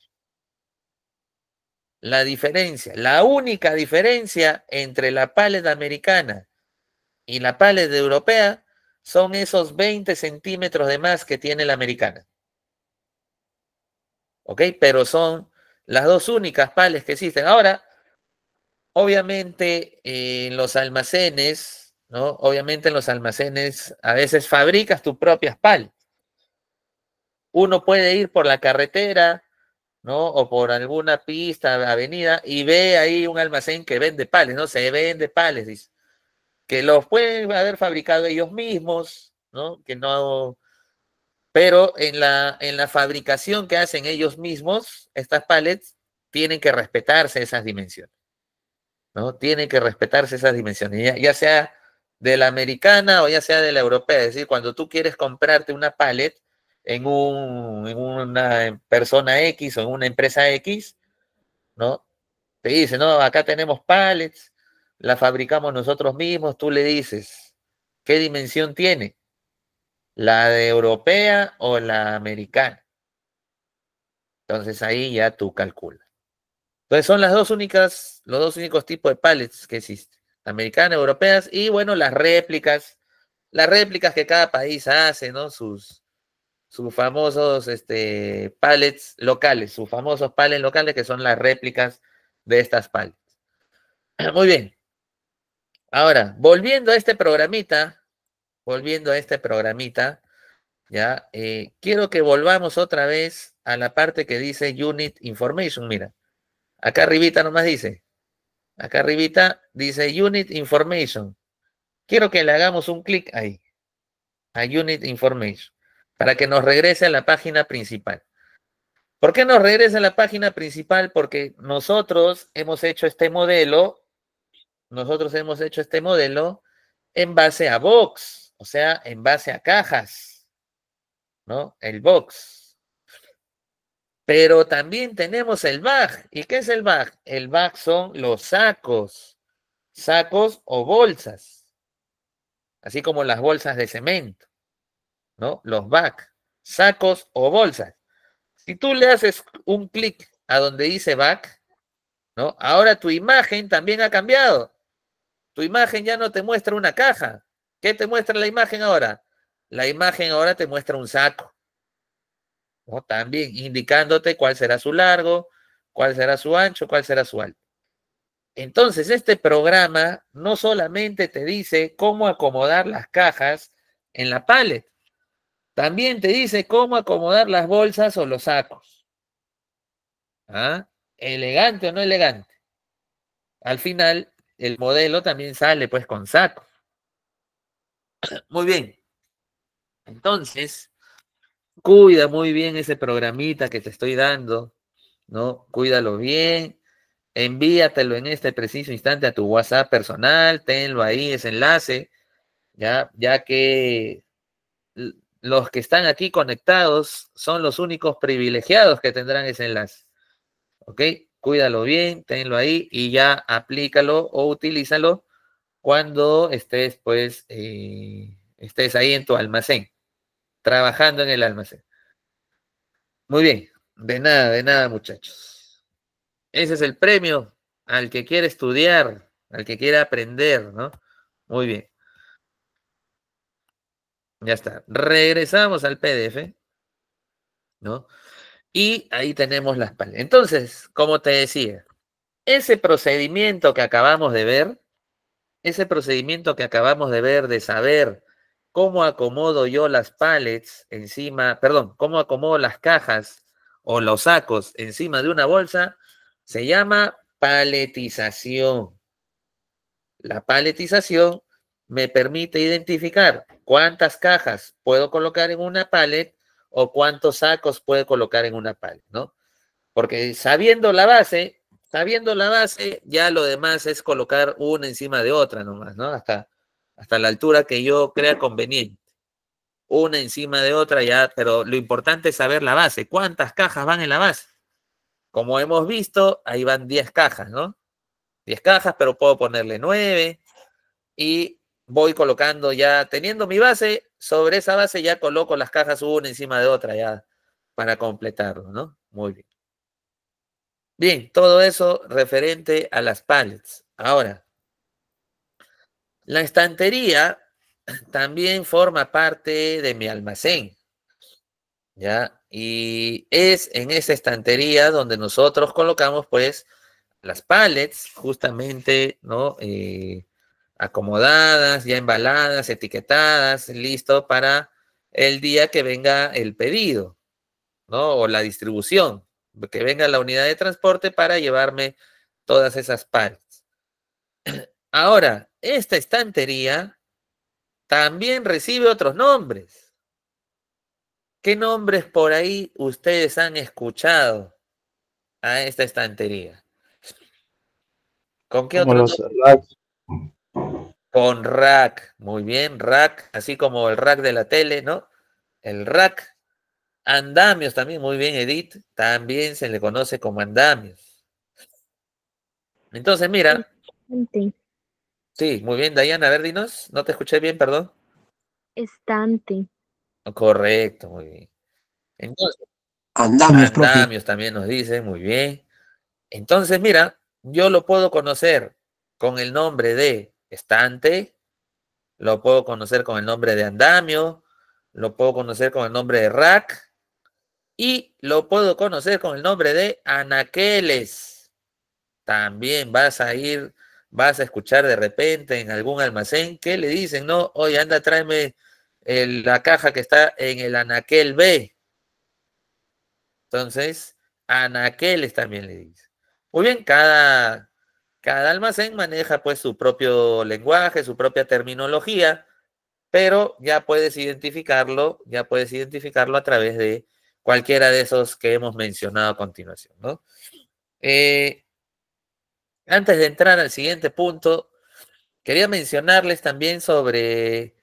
la diferencia, la única diferencia entre la paleta americana y la paleta europea son esos 20 centímetros de más que tiene la americana. ¿Ok? Pero son las dos únicas pales que existen. Ahora, obviamente eh, en los almacenes, ¿no? Obviamente en los almacenes a veces fabricas tus propias pales. Uno puede ir por la carretera ¿no? O por alguna pista, avenida, y ve ahí un almacén que vende pales, ¿no? Se vende pales, Que los pueden haber fabricado ellos mismos, ¿no? Que no. Pero en la, en la fabricación que hacen ellos mismos, estas palets, tienen que respetarse esas dimensiones. ¿No? Tienen que respetarse esas dimensiones, ya, ya sea de la americana o ya sea de la europea. Es decir, cuando tú quieres comprarte una palet, en, una persona X o en una empresa X, ¿no? Te dice, no, acá tenemos pallets, la fabricamos nosotros mismos, tú le dices, ¿qué dimensión tiene? ¿La de europea o la americana? Entonces ahí ya tú calculas. Entonces son las dos únicas, los dos únicos tipos de pallets que existen. Americanas, europeas y bueno, las réplicas, las réplicas que cada país hace, ¿no? Sus, sus famosos este, locales, sus famosos palets locales que son las réplicas de estas palets. Muy bien. Ahora, volviendo a este programita, volviendo a este programita, ya, eh, quiero que volvamos otra vez a la parte que dice Unit Information, mira. Acá arribita nomás dice. Acá arribita dice Unit Information. Quiero que le hagamos un clic ahí. A Unit Information para que nos regrese a la página principal. ¿Por qué nos regresa a la página principal? Porque nosotros hemos hecho este modelo, nosotros hemos hecho este modelo en base a box, o sea, en base a cajas, ¿no? El box. Pero también tenemos el bag. ¿Y qué es el bag? El bag son los sacos, sacos o bolsas, así como las bolsas de cemento. ¿no? Los back, sacos o bolsas. Si tú le haces un clic a donde dice back, ¿no? Ahora tu imagen también ha cambiado. Tu imagen ya no te muestra una caja. ¿Qué te muestra la imagen ahora? La imagen ahora te muestra un saco. ¿no? También indicándote cuál será su largo, cuál será su ancho, cuál será su alto. Entonces, este programa no solamente te dice cómo acomodar las cajas en la paleta. También te dice cómo acomodar las bolsas o los sacos. ¿Ah? ¿Elegante o no elegante? Al final, el modelo también sale pues con saco. Muy bien. Entonces, cuida muy bien ese programita que te estoy dando, ¿no? Cuídalo bien, envíatelo en este preciso instante a tu WhatsApp personal, tenlo ahí ese enlace, ya, ya que los que están aquí conectados son los únicos privilegiados que tendrán ese enlace. ¿Ok? Cuídalo bien, tenlo ahí y ya aplícalo o utilízalo cuando estés, pues, eh, estés ahí en tu almacén, trabajando en el almacén. Muy bien, de nada, de nada, muchachos. Ese es el premio al que quiere estudiar, al que quiere aprender, ¿no? Muy bien. Ya está. Regresamos al PDF, ¿no? Y ahí tenemos las paletas. Entonces, como te decía, ese procedimiento que acabamos de ver, ese procedimiento que acabamos de ver de saber cómo acomodo yo las palets encima, perdón, cómo acomodo las cajas o los sacos encima de una bolsa, se llama paletización. La paletización me permite identificar cuántas cajas puedo colocar en una paleta o cuántos sacos puedo colocar en una paleta, ¿no? Porque sabiendo la base, sabiendo la base, ya lo demás es colocar una encima de otra nomás, ¿no? Hasta, hasta la altura que yo crea conveniente. Una encima de otra ya, pero lo importante es saber la base. ¿Cuántas cajas van en la base? Como hemos visto, ahí van 10 cajas, ¿no? 10 cajas, pero puedo ponerle 9 y voy colocando ya, teniendo mi base, sobre esa base ya coloco las cajas una encima de otra ya para completarlo, ¿no? Muy bien. Bien, todo eso referente a las pallets. Ahora, la estantería también forma parte de mi almacén, ¿ya? Y es en esa estantería donde nosotros colocamos, pues, las pallets, justamente, ¿no? Eh, acomodadas, ya embaladas, etiquetadas, listo para el día que venga el pedido, ¿no? O la distribución, que venga la unidad de transporte para llevarme todas esas partes. Ahora, esta estantería también recibe otros nombres. ¿Qué nombres por ahí ustedes han escuchado a esta estantería? ¿Con qué otros con rack, muy bien, rack, así como el rack de la tele, ¿no? El rack. Andamios también, muy bien, Edith, también se le conoce como andamios. Entonces, mira. Sí, muy bien, Dayana, a ver, dinos, no te escuché bien, perdón. Estante. Correcto, muy bien. Entonces, andamios, andamios también nos dice, muy bien. Entonces, mira, yo lo puedo conocer con el nombre de estante, lo puedo conocer con el nombre de andamio, lo puedo conocer con el nombre de rack y lo puedo conocer con el nombre de anaqueles. También vas a ir, vas a escuchar de repente en algún almacén que le dicen, no, oye, anda, tráeme la caja que está en el anaquel B. Entonces, anaqueles también le dice. Muy bien, cada, cada almacén maneja pues su propio lenguaje, su propia terminología, pero ya puedes identificarlo, ya puedes identificarlo a través de cualquiera de esos que hemos mencionado a continuación, eh, antes de entrar al siguiente punto, quería mencionarles también sobre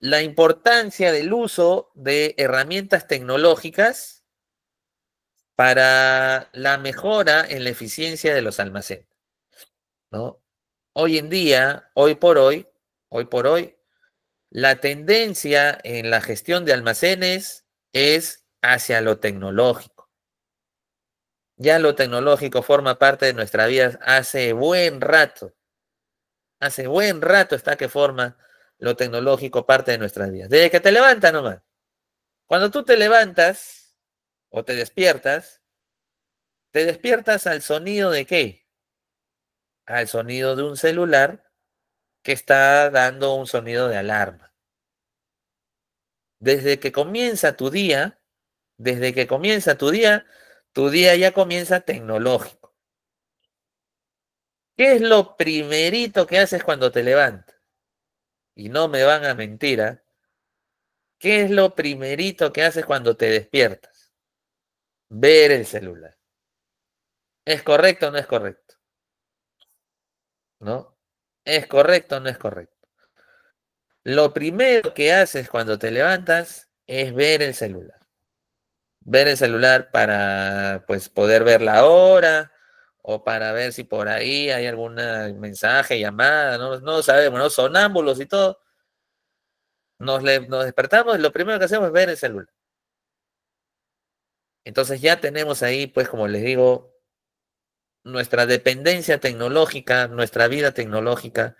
la importancia del uso de herramientas tecnológicas para la mejora en la eficiencia de los almacenes. Hoy en día, hoy por hoy, hoy por hoy, la tendencia en la gestión de almacenes es hacia lo tecnológico. Ya lo tecnológico forma parte de nuestra vida hace buen rato. Hace buen rato está que forma lo tecnológico parte de nuestras vidas. Desde que te levantas nomás. Cuando tú te levantas o te despiertas, te despiertas al sonido de qué? al sonido de un celular que está dando un sonido de alarma. Desde que comienza tu día, desde que comienza tu día, tu día ya comienza tecnológico. ¿Qué es lo primerito que haces cuando te levantas? Y no me van a mentir, ¿ah? ¿qué es lo primerito que haces cuando te despiertas? Ver el celular. ¿Es correcto o no es correcto? ¿no? ¿Es correcto o no es correcto? Lo primero que haces cuando te levantas es ver el celular. Ver el celular para pues poder ver la hora o para ver si por ahí hay algún mensaje, llamada, no, sabemos, ¿no? Sonámbulos y todo. Nos, nos despertamos y lo primero que hacemos es ver el celular. Entonces ya tenemos ahí, pues como les digo, nuestra dependencia tecnológica, nuestra vida tecnológica,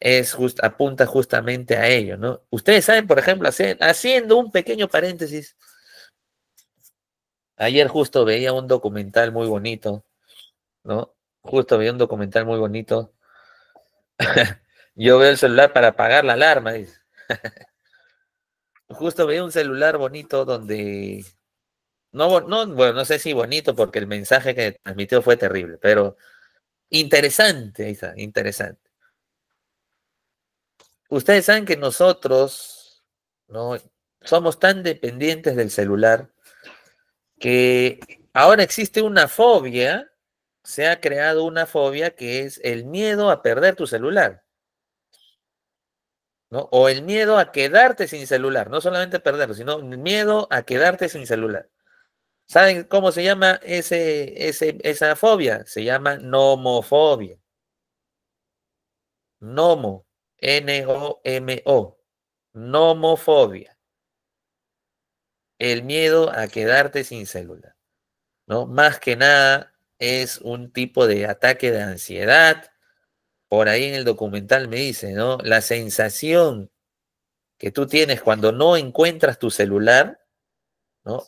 es apunta justamente a ello, ¿no? Ustedes saben, por ejemplo, haciendo un pequeño paréntesis, ayer justo veía un documental muy bonito, ¿no? Justo veía un documental muy bonito. Yo veo el celular para apagar la alarma, justo veía un celular bonito donde no, bueno, no sé si bonito porque el mensaje que transmitió fue terrible, pero interesante, ahí está, interesante. Ustedes saben que nosotros ¿no? somos tan dependientes del celular que ahora existe una fobia, se ha creado una fobia que es el miedo a perder tu celular. ¿no? O el miedo a quedarte sin celular, no solamente perderlo, sino el miedo a quedarte sin celular. ¿Saben cómo se llama ese, esa fobia? Se llama nomofobia. Nomo, N-O-M-O, nomofobia. El miedo a quedarte sin celular. ¿no? Más que nada es un tipo de ataque de ansiedad. Por ahí en el documental me dice, ¿no? La sensación que tú tienes cuando no encuentras tu celular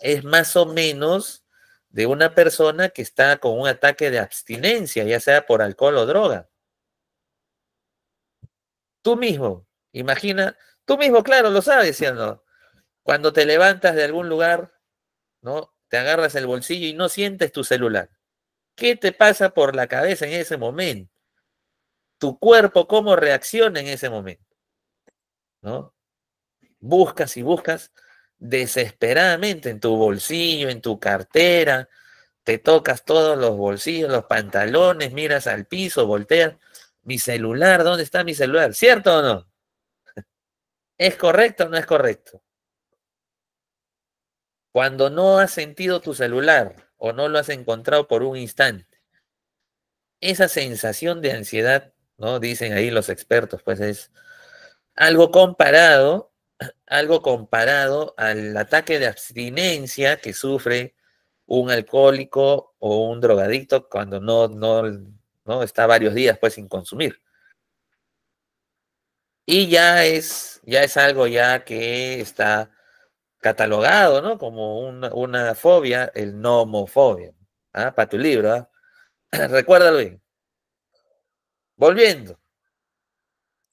es más o menos de una persona que está con un ataque de abstinencia, ya sea por alcohol o droga. Tú mismo, imagina, tú mismo, claro, lo sabes, Cuando te levantas de algún lugar, ¿no? Te agarras el bolsillo y no sientes tu celular. ¿Qué te pasa por la cabeza en ese momento? Tu cuerpo, ¿cómo reacciona en ese momento? ¿No? Buscas y buscas desesperadamente en tu bolsillo, en tu cartera, te tocas todos los bolsillos, los pantalones, miras al piso, volteas. Mi celular, ¿dónde está mi celular? ¿Cierto o no? ¿Es correcto o no es correcto? Cuando no has sentido tu celular o no lo has encontrado por un instante, esa sensación de ansiedad, ¿no? Dicen ahí los expertos, pues es algo comparado algo comparado al ataque de abstinencia que sufre un alcohólico o un drogadicto cuando no, no, está varios días pues sin consumir. Y ya es, ya es algo ya que está catalogado, Como una, fobia, el nomofobia. ¿ah? Para tu libro, ¿ah? Recuérdalo bien. Volviendo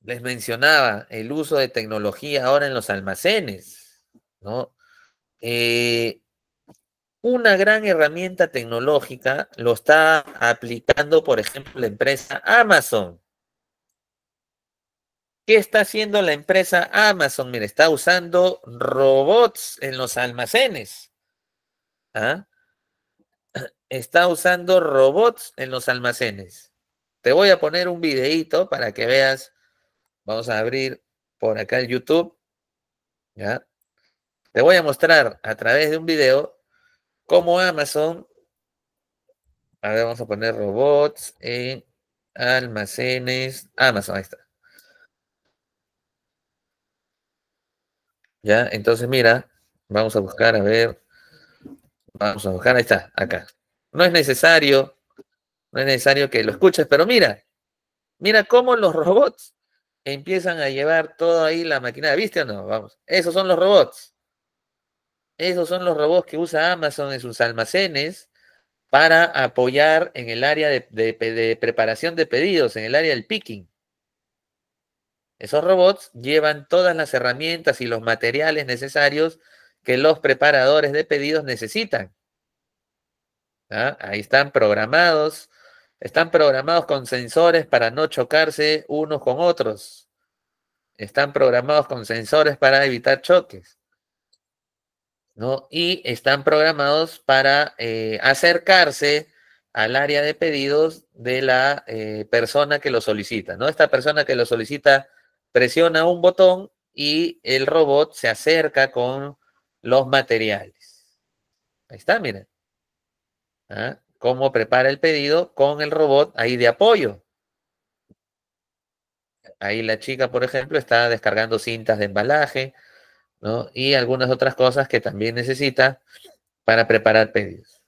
les mencionaba el uso de tecnología ahora en los almacenes, ¿no? Eh, una gran herramienta tecnológica lo está aplicando, por ejemplo, la empresa Amazon. ¿Qué está haciendo la empresa Amazon? Mira, está usando robots en los almacenes. ¿ah? Está usando robots en los almacenes. Te voy a poner un videito para que veas Vamos a abrir por acá el YouTube. ¿ya? Te voy a mostrar a través de un video cómo Amazon. A ver, vamos a poner robots en almacenes. Amazon, ahí está. Ya, entonces mira, vamos a buscar, a ver. Vamos a buscar, ahí está, acá. No es necesario, no es necesario que lo escuches, pero mira, mira cómo los robots empiezan a llevar todo ahí la maquinaria. ¿Viste o no? Vamos. Esos son los robots. Esos son los robots que usa Amazon en sus almacenes para apoyar en el área de, preparación de pedidos, en el área del picking. Esos robots llevan todas las herramientas y los materiales necesarios que los preparadores de pedidos necesitan. ¿Ah? Ahí están programados están programados con sensores para no chocarse unos con otros. Están programados con sensores para evitar choques. Y están programados para eh, acercarse al área de pedidos de la eh, persona que lo solicita. ¿no? Esta persona que lo solicita presiona un botón y el robot se acerca con los materiales. Ahí está, miren. ¿Ah? cómo prepara el pedido con el robot ahí de apoyo. Ahí la chica, por ejemplo, está descargando cintas de embalaje, Y algunas otras cosas que también necesita para preparar pedidos.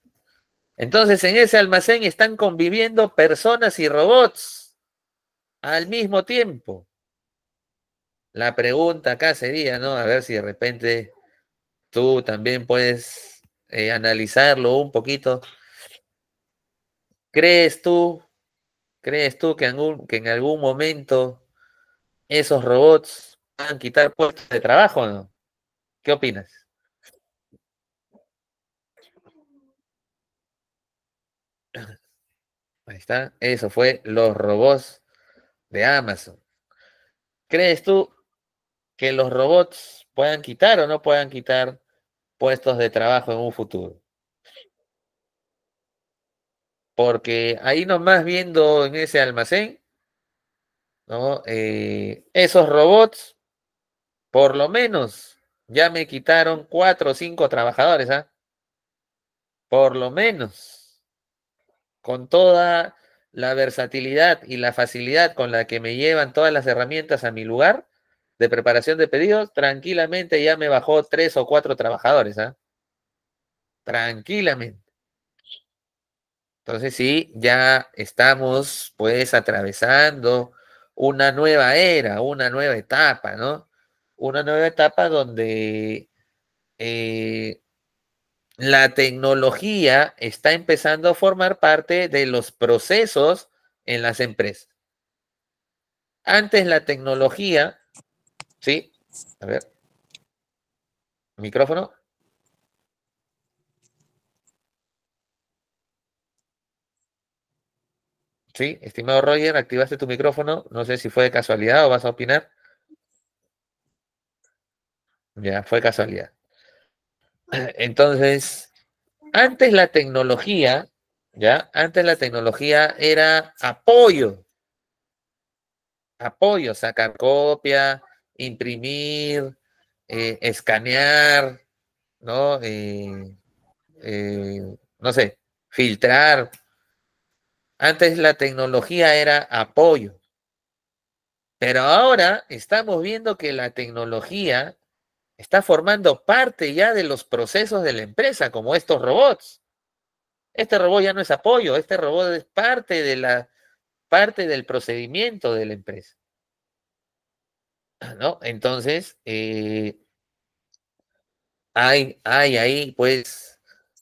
Entonces, en ese almacén están conviviendo personas y robots al mismo tiempo. La pregunta acá sería, ¿no? A ver si de repente tú también puedes eh, analizarlo un poquito ¿Crees tú, crees tú que en, que en algún momento esos robots van a quitar puestos de trabajo o no? ¿Qué opinas? Ahí está. Eso fue los robots de Amazon. ¿Crees tú que los robots puedan quitar o no puedan quitar puestos de trabajo en un futuro? porque ahí nomás viendo en ese almacén, eh, esos robots, por lo menos, ya me quitaron cuatro o cinco trabajadores, ¿ah? Por lo menos, con toda la versatilidad y la facilidad con la que me llevan todas las herramientas a mi lugar de preparación de pedidos, tranquilamente ya me bajó tres o cuatro trabajadores, ¿ah? Tranquilamente. Entonces sí, ya estamos pues atravesando una nueva era, una nueva etapa, ¿no? Una nueva etapa donde eh, la tecnología está empezando a formar parte de los procesos en las empresas. Antes la tecnología, ¿sí? A ver. Micrófono. Sí, estimado Roger, activaste tu micrófono. No sé si fue de casualidad o vas a opinar. Ya, fue casualidad. Entonces, antes la tecnología, ya, antes la tecnología era apoyo. Apoyo, sacar copia, imprimir, eh, escanear, ¿no? Eh, eh, no sé, filtrar, antes la tecnología era apoyo. Pero ahora estamos viendo que la tecnología está formando parte ya de los procesos de la empresa, como estos robots. Este robot ya no es apoyo, este robot es parte de la parte del procedimiento de la empresa. ¿No? Entonces, eh, hay, hay ahí, pues,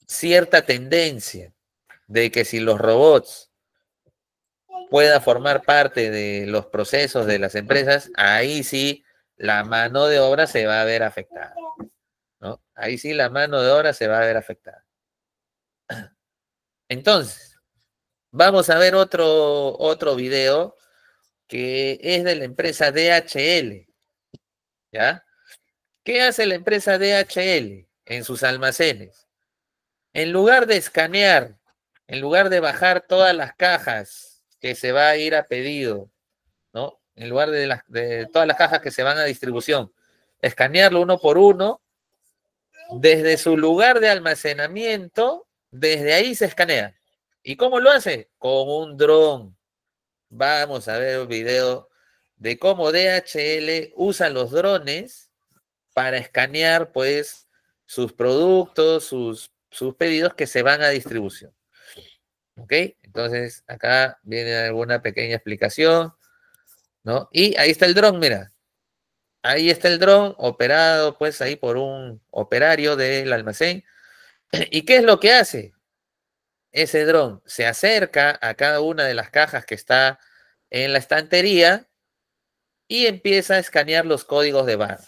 cierta tendencia de que si los robots pueda formar parte de los procesos de las empresas, ahí sí la mano de obra se va a ver afectada. Ahí sí la mano de obra se va a ver afectada. Entonces, vamos a ver otro, otro video que es de la empresa DHL. ¿Ya? ¿Qué hace la empresa DHL en sus almacenes? En lugar de escanear, en lugar de bajar todas las cajas que se va a ir a pedido, ¿no? En lugar de, todas las cajas que se van a distribución. Escanearlo uno por uno, desde su lugar de almacenamiento, desde ahí se escanea. ¿Y cómo lo hace? Con un dron. Vamos a ver un video de cómo DHL usa los drones para escanear, pues, sus productos, sus, sus pedidos que se van a distribución. ¿Ok? Entonces, acá viene alguna pequeña explicación, ¿no? Y ahí está el dron, mira. Ahí está el dron operado, pues, ahí por un operario del almacén. ¿Y qué es lo que hace? Ese dron se acerca a cada una de las cajas que está en la estantería y empieza a escanear los códigos de bar.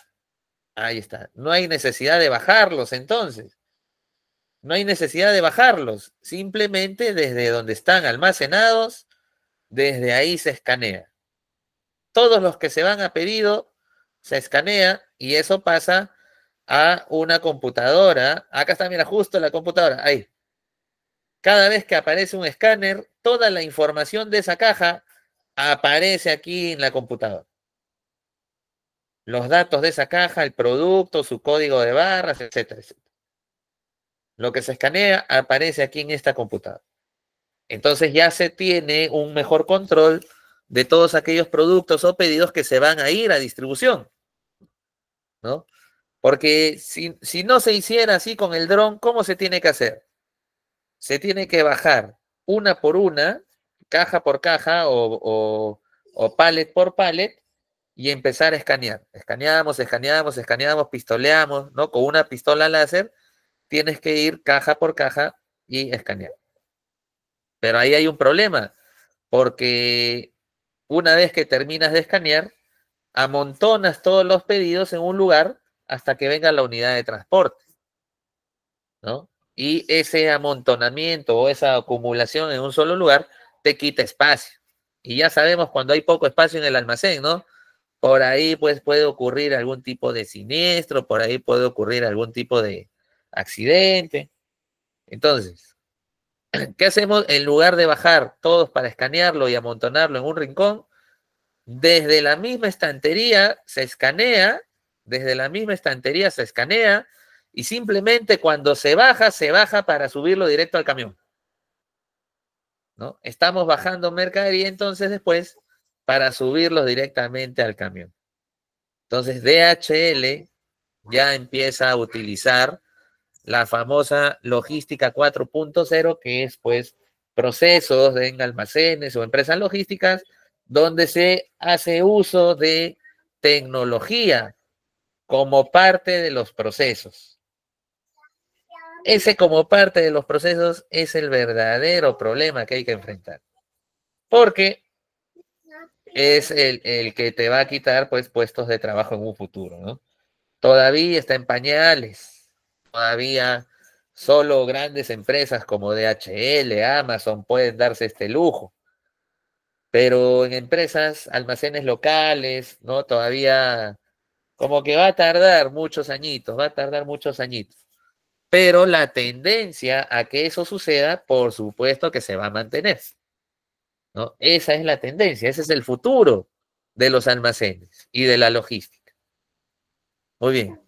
Ahí está. No hay necesidad de bajarlos entonces. No hay necesidad de bajarlos, simplemente desde donde están almacenados, desde ahí se escanea. Todos los que se van a pedido se escanea y eso pasa a una computadora. Acá está, mira, justo la computadora, ahí. Cada vez que aparece un escáner, toda la información de esa caja aparece aquí en la computadora. Los datos de esa caja, el producto, su código de barras, etcétera, etcétera. Lo que se escanea aparece aquí en esta computadora. Entonces ya se tiene un mejor control de todos aquellos productos o pedidos que se van a ir a distribución. ¿No? Porque si, no se hiciera así con el dron, ¿cómo se tiene que hacer? Se tiene que bajar una por una, caja por caja o, o, por palet y empezar a escanear. Escaneamos, escaneamos, escaneamos, pistoleamos, ¿no? Con una pistola láser tienes que ir caja por caja y escanear. Pero ahí hay un problema, porque una vez que terminas de escanear, amontonas todos los pedidos en un lugar hasta que venga la unidad de transporte. Y ese amontonamiento o esa acumulación en un solo lugar te quita espacio. Y ya sabemos cuando hay poco espacio en el almacén, ¿no? Por ahí pues puede ocurrir algún tipo de siniestro, por ahí puede ocurrir algún tipo de, accidente. Entonces, ¿qué hacemos? En lugar de bajar todos para escanearlo y amontonarlo en un rincón, desde la misma estantería se escanea, desde la misma estantería se escanea y simplemente cuando se baja, se baja para subirlo directo al camión. ¿No? Estamos bajando mercadería entonces después para subirlo directamente al camión. Entonces DHL ya empieza a utilizar la famosa logística 4.0, que es pues procesos en almacenes o empresas logísticas donde se hace uso de tecnología como parte de los procesos. Ese como parte de los procesos es el verdadero problema que hay que enfrentar. Porque es el, el que te va a quitar pues puestos de trabajo en un futuro, ¿no? Todavía está en pañales todavía solo grandes empresas como DHL, Amazon pueden darse este lujo. Pero en empresas, almacenes locales, ¿no? Todavía como que va a tardar muchos añitos, va a tardar muchos añitos. Pero la tendencia a que eso suceda, por supuesto que se va a mantener. ¿no? Esa es la tendencia, ese es el futuro de los almacenes y de la logística. Muy bien.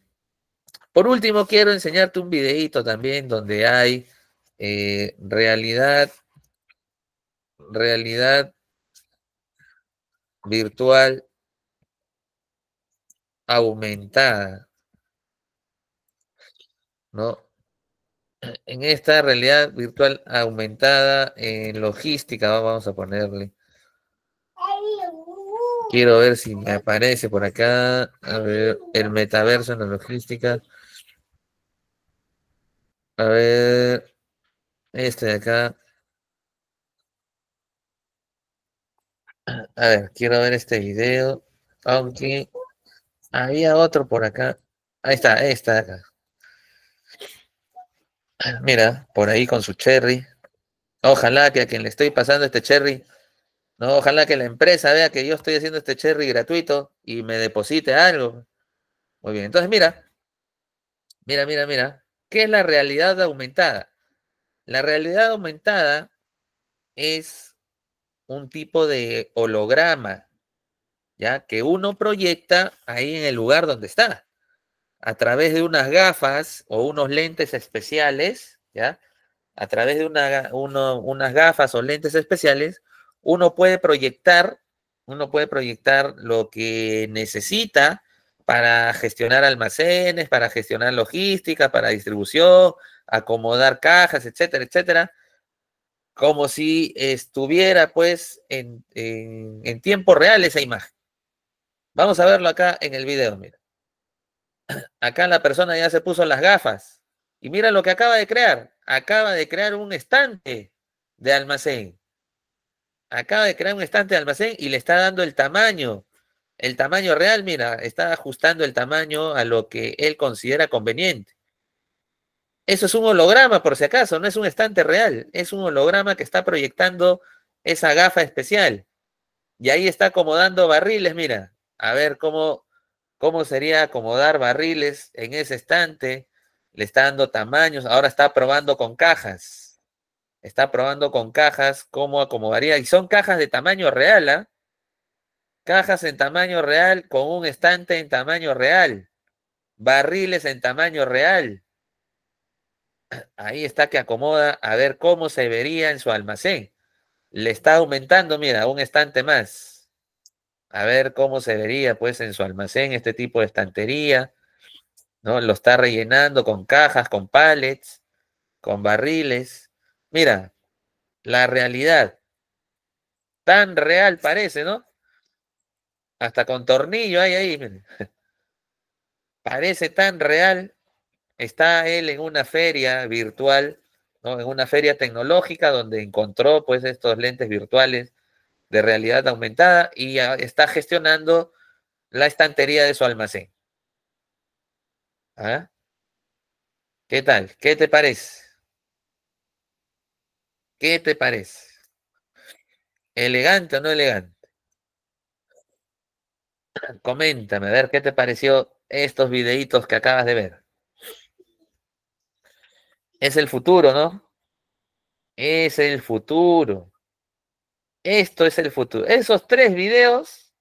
Por último, quiero enseñarte un videito también donde hay eh, realidad, realidad virtual aumentada. ¿No? En esta realidad virtual aumentada en logística, vamos a ponerle. Quiero ver si me aparece por acá. ver, el metaverso en la logística. A ver, este de acá. A ver, quiero ver este video. Aunque había otro por acá. Ahí está, ahí está. acá. Mira, por ahí con su cherry. Ojalá que a quien le estoy pasando este cherry, no, ojalá que la empresa vea que yo estoy haciendo este cherry gratuito y me deposite algo. Muy bien, entonces mira, mira, mira, mira. ¿Qué es la realidad aumentada? La realidad aumentada es un tipo de holograma, ya que uno proyecta ahí en el lugar donde está, a través de unas gafas o unos lentes especiales, ya, a través de unas gafas o lentes especiales, uno puede proyectar, uno puede proyectar lo que necesita para gestionar almacenes, para gestionar logística, para distribución, acomodar cajas, etcétera, etcétera, como si estuviera pues en, en, tiempo real esa imagen. Vamos a verlo acá en el video, mira. Acá la persona ya se puso las gafas y mira lo que acaba de crear. Acaba de crear un estante de almacén. Acaba de crear un estante de almacén y le está dando el tamaño el tamaño real, mira, está ajustando el tamaño a lo que él considera conveniente. Eso es un holograma, por si acaso, no es un estante real, es un holograma que está proyectando esa gafa especial. Y ahí está acomodando barriles, mira, a ver cómo, cómo sería acomodar barriles en ese estante. Le está dando tamaños, ahora está probando con cajas. Está probando con cajas cómo acomodaría. Y son cajas de tamaño real, ¿ah? Cajas en tamaño real con un estante en tamaño real. Barriles en tamaño real. Ahí está que acomoda a ver cómo se vería en su almacén. Le está aumentando, mira, un estante más. A ver cómo se vería pues en su almacén este tipo de estantería. ¿no? Lo está rellenando con cajas, con pallets, con barriles. Mira, la realidad. Tan real parece, ¿no? Hasta con tornillo hay ahí. Parece tan real. Está él en una feria virtual, en una feria tecnológica donde encontró pues estos lentes virtuales de realidad aumentada y está gestionando la estantería de su almacén. ¿Ah? ¿Qué tal? ¿Qué te parece? ¿Qué te parece? ¿Elegante o no elegante? Coméntame, a ver qué te pareció estos videitos que acabas de ver. Es el futuro, ¿no? Es el futuro. Esto es el futuro. Esos tres videos,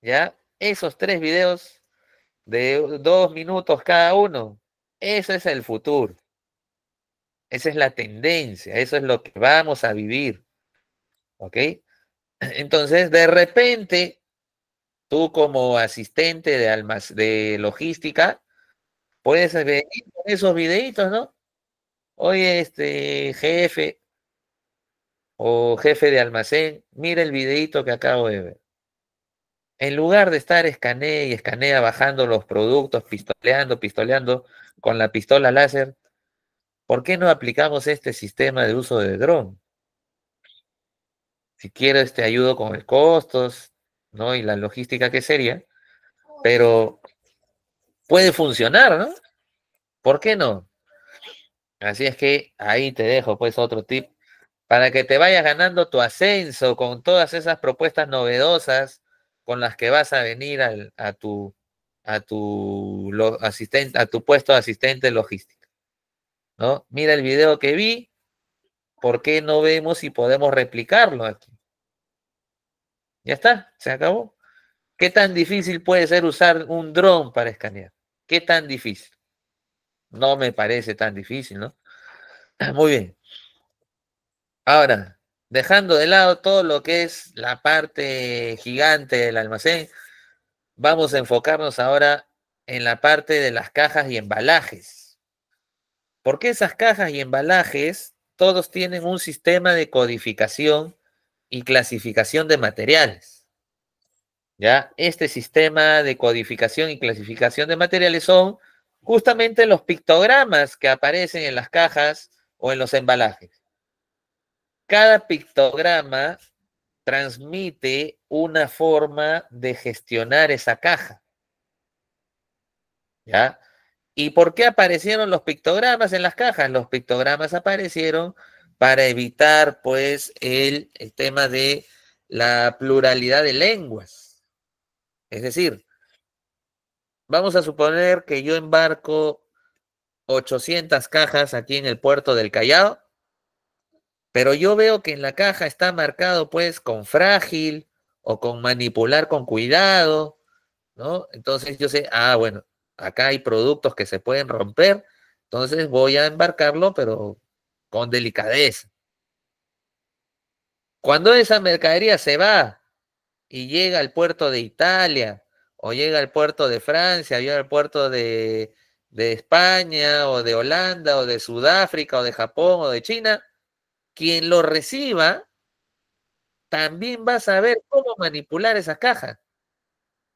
¿ya? Esos tres videos de dos minutos cada uno, eso es el futuro. Esa es la tendencia, eso es lo que vamos a vivir. ¿Ok? Entonces, de repente, Tú como asistente de, almas de logística, puedes ver esos videitos, ¿no? Oye, este jefe o jefe de almacén, mira el videito que acabo de ver. En lugar de estar escanea y escanea bajando los productos, pistoleando, pistoleando con la pistola láser, ¿por qué no aplicamos este sistema de uso de dron? Si quiero, este ayudo con el costos, ¿no? Y la logística que sería, pero puede funcionar, ¿no? ¿Por qué no? Así es que ahí te dejo pues otro tip para que te vayas ganando tu ascenso con todas esas propuestas novedosas con las que vas a venir a tu a tu asistente a tu puesto de asistente logístico. ¿No? Mira el video que vi, ¿por qué no vemos si podemos replicarlo aquí? Ya está, se acabó. ¿Qué tan difícil puede ser usar un dron para escanear? ¿Qué tan difícil? No me parece tan difícil, ¿no? Muy bien. Ahora, dejando de lado todo lo que es la parte gigante del almacén, vamos a enfocarnos ahora en la parte de las cajas y embalajes. Porque esas cajas y embalajes todos tienen un sistema de codificación y clasificación de materiales. ¿Ya? Este sistema de codificación y clasificación de materiales son justamente los pictogramas que aparecen en las cajas o en los embalajes. Cada pictograma transmite una forma de gestionar esa caja. ¿Ya? ¿Y por qué aparecieron los pictogramas en las cajas? Los pictogramas aparecieron para evitar pues el, el tema de la pluralidad de lenguas. Es decir, vamos a suponer que yo embarco 800 cajas aquí en el puerto del Callao, pero yo veo que en la caja está marcado pues con frágil o con manipular con cuidado, ¿no? Entonces yo sé, ah, bueno, acá hay productos que se pueden romper, entonces voy a embarcarlo, pero con delicadeza. Cuando esa mercadería se va y llega al puerto de Italia, o llega al puerto de Francia, o llega al puerto de, España, o de Holanda, o de Sudáfrica, o de Japón, o de China, quien lo reciba también va a saber cómo manipular esas cajas.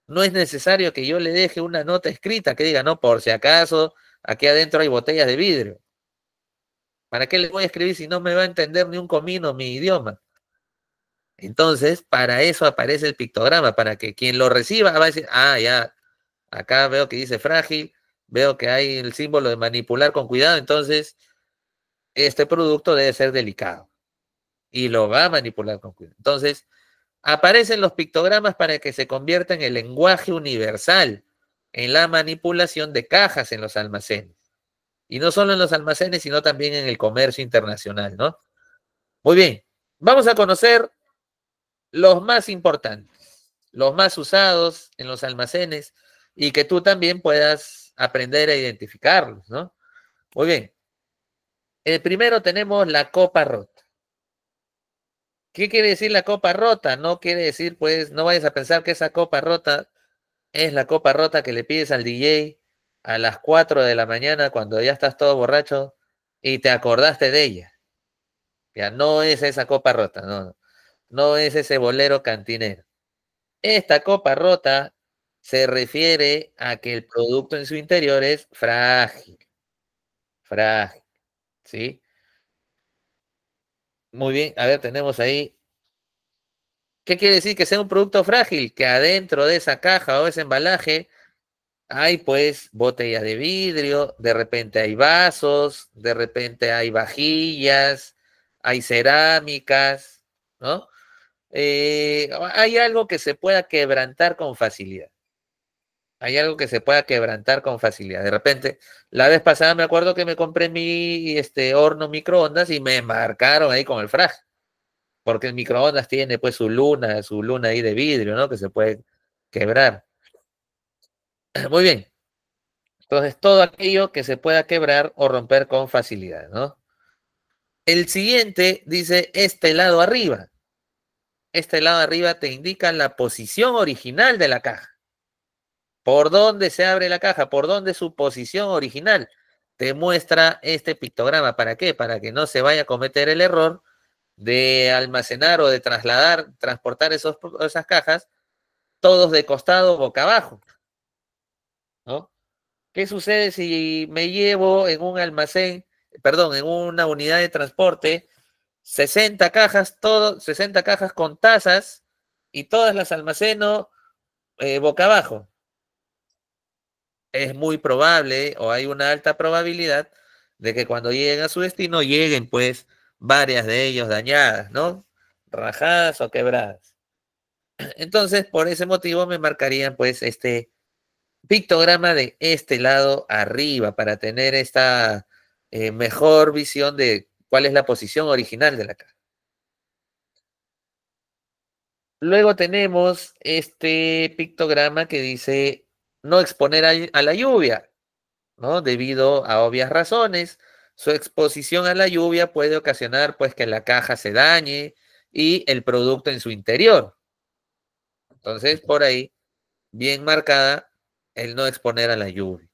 No es necesario que yo le deje una nota escrita que diga, no, por si acaso, aquí adentro hay botellas de vidrio. ¿Para qué le voy a escribir si no me va a entender ni un comino mi idioma? Entonces, para eso aparece el pictograma, para que quien lo reciba va a decir, ah, ya, acá veo que dice frágil, veo que hay el símbolo de manipular con cuidado, entonces este producto debe ser delicado y lo va a manipular con cuidado. Entonces, aparecen los pictogramas para que se convierta en el lenguaje universal en la manipulación de cajas en los almacenes. Y no solo en los almacenes, sino también en el comercio internacional, ¿no? Muy bien, vamos a conocer los más importantes, los más usados en los almacenes y que tú también puedas aprender a identificarlos, ¿no? Muy bien. El primero tenemos la copa rota. ¿Qué quiere decir la copa rota? No quiere decir, pues, no vayas a pensar que esa copa rota es la copa rota que le pides al DJ a las 4 de la mañana cuando ya estás todo borracho y te acordaste de ella. Ya no es esa copa rota, no, no es ese bolero cantinero. Esta copa rota se refiere a que el producto en su interior es frágil. Frágil. ¿Sí? Muy bien, a ver, tenemos ahí. ¿Qué quiere decir que sea un producto frágil? Que adentro de esa caja o ese embalaje hay pues botella de vidrio, de repente hay vasos, de repente hay vajillas, hay cerámicas, ¿no? Eh, hay algo que se pueda quebrantar con facilidad. Hay algo que se pueda quebrantar con facilidad. De repente, la vez pasada me acuerdo que me compré mi este, horno microondas y me marcaron ahí con el frag. Porque el microondas tiene pues su luna, su luna ahí de vidrio, ¿no? Que se puede quebrar. Muy bien. Entonces, todo aquello que se pueda quebrar o romper con facilidad, ¿no? El siguiente dice este lado arriba. Este lado arriba te indica la posición original de la caja. Por dónde se abre la caja, por dónde su posición original. Te muestra este pictograma. ¿Para qué? Para que no se vaya a cometer el error de almacenar o de trasladar, transportar esos, esas cajas todos de costado boca abajo. ¿Qué sucede si me llevo en un almacén, perdón, en una unidad de transporte 60 cajas, todo, 60 cajas con tazas y todas las almaceno eh, boca abajo? Es muy probable o hay una alta probabilidad de que cuando lleguen a su destino lleguen pues varias de ellos dañadas, ¿no? Rajadas o quebradas. Entonces, por ese motivo me marcarían pues este pictograma de este lado arriba para tener esta eh, mejor visión de cuál es la posición original de la caja. Luego tenemos este pictograma que dice no exponer a la lluvia, ¿no? Debido a obvias razones, su exposición a la lluvia puede ocasionar pues que la caja se dañe y el producto en su interior. Entonces, por ahí, bien marcada el no exponer a la lluvia.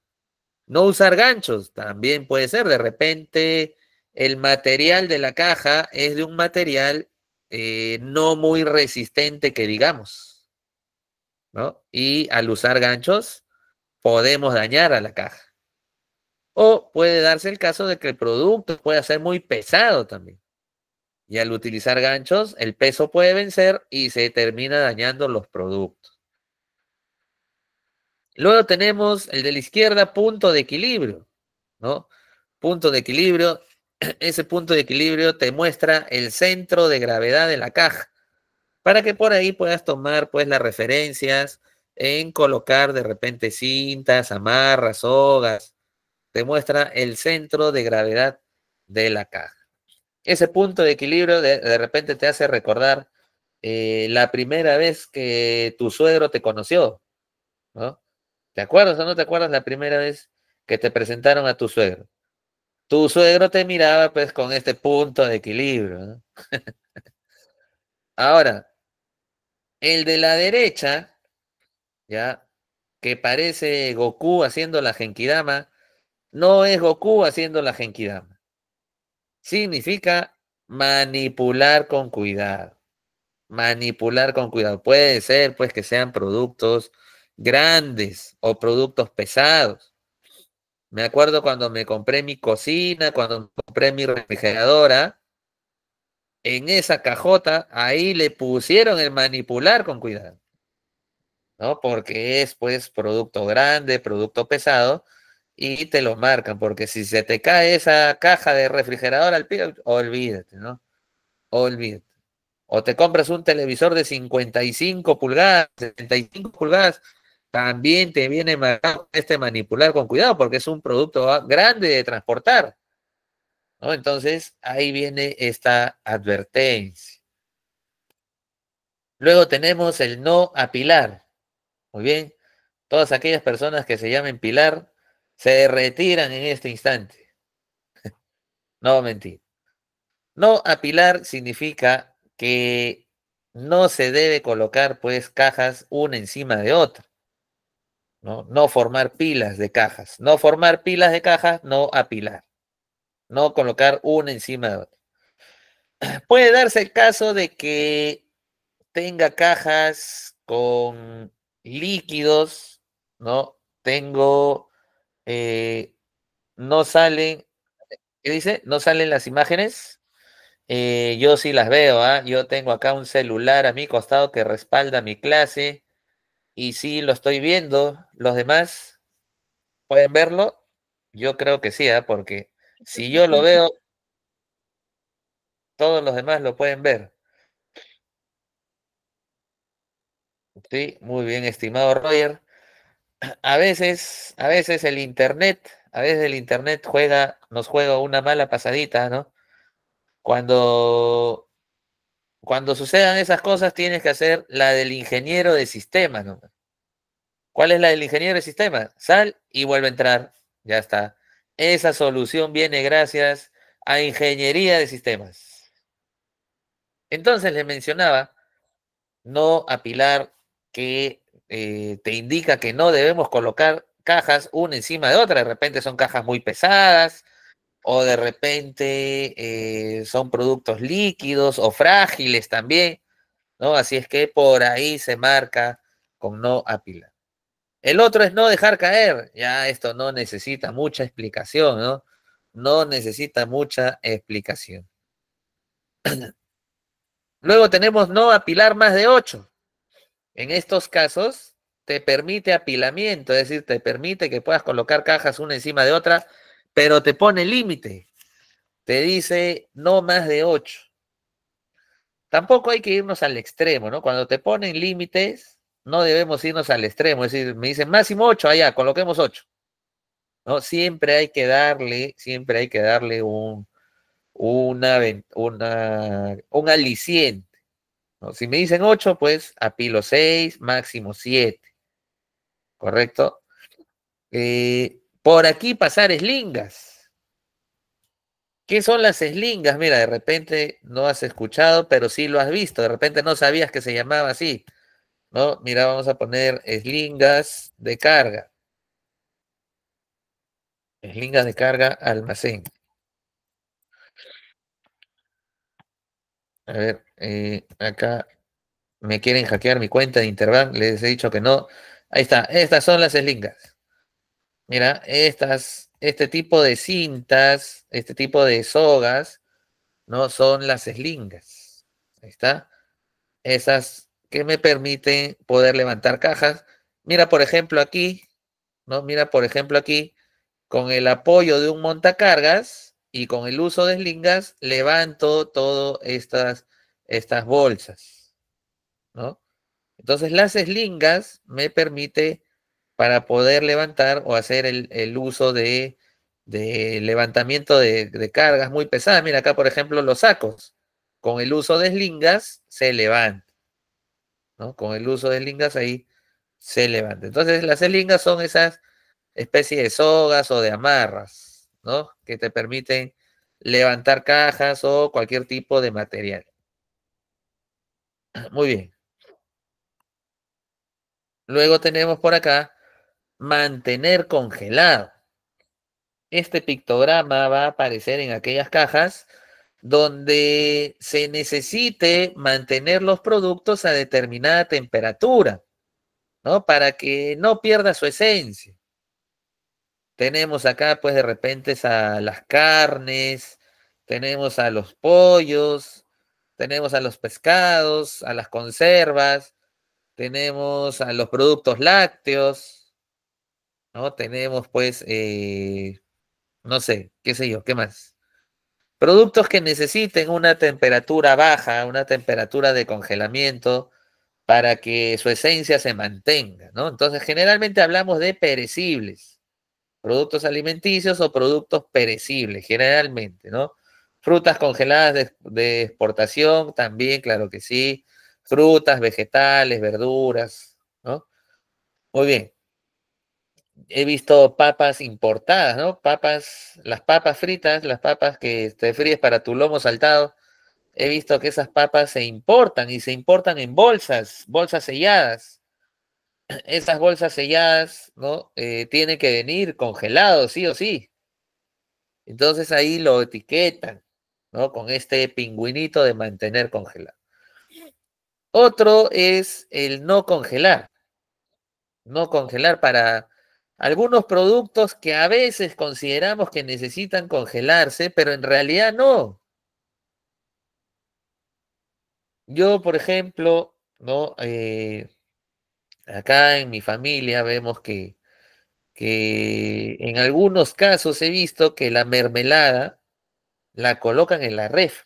No usar ganchos, también puede ser. De repente, el material de la caja es de un material eh, no muy resistente, que digamos. Y al usar ganchos, podemos dañar a la caja. O puede darse el caso de que el producto pueda ser muy pesado también. Y al utilizar ganchos, el peso puede vencer y se termina dañando los productos. Luego tenemos el de la izquierda, punto de equilibrio, ¿no? Punto de equilibrio. Ese punto de equilibrio te muestra el centro de gravedad de la caja para que por ahí puedas tomar pues las referencias en colocar de repente cintas, amarras, sogas. Te muestra el centro de gravedad de la caja. Ese punto de equilibrio de, repente te hace recordar eh, la primera vez que tu suegro te conoció, ¿no? ¿Te acuerdas o no te acuerdas la primera vez que te presentaron a tu suegro? Tu suegro te miraba pues con este punto de equilibrio. Ahora, el de la derecha, ya, que parece Goku haciendo la Genkidama, no es Goku haciendo la Genkidama. Significa manipular con cuidado. Manipular con cuidado. Puede ser pues que sean productos grandes o productos pesados. Me acuerdo cuando me compré mi cocina, cuando me compré mi refrigeradora, en esa cajota ahí le pusieron el manipular con cuidado. ¿No? Porque es pues producto grande, producto pesado y te lo marcan, porque si se te cae esa caja de refrigerador al pie, olvídate, ¿no? Olvídate. O te compras un televisor de 55 pulgadas, 75 pulgadas, también te viene este manipular con cuidado porque es un producto ah, grande de transportar. Entonces, ahí viene esta advertencia. Luego tenemos el no apilar. Muy bien, todas aquellas personas que se llamen Pilar se retiran en este instante. no mentir. No apilar significa que no se debe colocar pues cajas una encima de otra. ¿no? formar pilas de cajas. No formar pilas de cajas, no apilar. No colocar una encima de otra. Puede darse el caso de que tenga cajas con líquidos, ¿no? Tengo, eh, no salen, ¿qué dice? No salen las imágenes. Eh, yo sí las veo, ¿ah? Yo tengo acá un celular a mi costado que respalda mi clase. Y si lo estoy viendo. Los demás pueden verlo. Yo creo que sí, ¿ah? porque si yo lo veo, todos los demás lo pueden ver. Sí, muy bien, estimado Roger. A veces, a veces el internet, a veces el internet juega, nos juega una mala pasadita, ¿no? Cuando cuando sucedan esas cosas, tienes que hacer la del ingeniero de sistemas. ¿Cuál es la del ingeniero de sistema? Sal y vuelve a entrar. Ya está. Esa solución viene gracias a ingeniería de sistemas. Entonces les mencionaba no apilar que eh, te indica que no debemos colocar cajas una encima de otra. De repente son cajas muy pesadas, o de repente eh, son productos líquidos o frágiles también, ¿no? Así es que por ahí se marca con no apilar. El otro es no dejar caer, ya esto no necesita mucha explicación, ¿no? No necesita mucha explicación. Luego tenemos no apilar más de 8. En estos casos te permite apilamiento, es decir, te permite que puedas colocar cajas una encima de otra pero te pone límite. Te dice no más de 8. Tampoco hay que irnos al extremo, ¿no? Cuando te ponen límites, no debemos irnos al extremo. Es decir, me dicen máximo 8, allá, coloquemos 8. ¿No? Siempre hay que darle, siempre hay que darle un, una, un aliciente. Si me dicen 8, pues apilo 6, máximo 7. ¿Correcto? Eh, por aquí pasar eslingas. ¿Qué son las eslingas? Mira, de repente no has escuchado, pero sí lo has visto. De repente no sabías que se llamaba así. ¿No? Mira, vamos a poner eslingas de carga. Eslingas de carga, almacén. A ver, eh, acá me quieren hackear mi cuenta de Interbank. Les he dicho que no. Ahí está. Estas son las eslingas. Mira, estas, este tipo de cintas, este tipo de sogas, ¿no? Son las eslingas. está. Esas que me permiten poder levantar cajas. Mira, por ejemplo, aquí, ¿no? Mira, por ejemplo, aquí, con el apoyo de un montacargas y con el uso de eslingas, levanto todas estas, estas bolsas, ¿no? Entonces, las eslingas me permiten para poder levantar o hacer el, uso de, levantamiento de, cargas muy pesadas. Mira acá, por ejemplo, los sacos. Con el uso de slingas se levantan ¿no? Con el uso de slingas ahí se levanta. Entonces, las slingas son esas especies de sogas o de amarras, ¿no? Que te permiten levantar cajas o cualquier tipo de material. Muy bien. Luego tenemos por acá mantener congelado. Este pictograma va a aparecer en aquellas cajas donde se necesite mantener los productos a determinada temperatura, ¿no? Para que no pierda su esencia. Tenemos acá, pues, de repente a las carnes, tenemos a los pollos, tenemos a los pescados, a las conservas, tenemos a los productos lácteos, ¿no? Tenemos pues, eh, no sé, qué sé yo, ¿qué más? Productos que necesiten una temperatura baja, una temperatura de congelamiento para que su esencia se mantenga, ¿no? Entonces, generalmente hablamos de perecibles, productos alimenticios o productos perecibles, generalmente, ¿no? Frutas congeladas de exportación, también, claro que sí. Frutas, vegetales, verduras, ¿no? Muy bien he visto papas importadas, ¿no? Papas, las papas fritas, las papas que te fríes para tu lomo saltado. He visto que esas papas se importan y se importan en bolsas, bolsas selladas. Esas bolsas selladas, ¿no? Eh, tienen que venir congelados, sí o sí. Entonces ahí lo etiquetan, ¿no? Con este pingüinito de mantener congelado. Otro es el no congelar. No congelar para algunos productos que a veces consideramos que necesitan congelarse, pero en realidad no. Yo, por ejemplo, ¿no? Eh, acá en mi familia vemos que, en algunos casos he visto que la mermelada la colocan en la ref.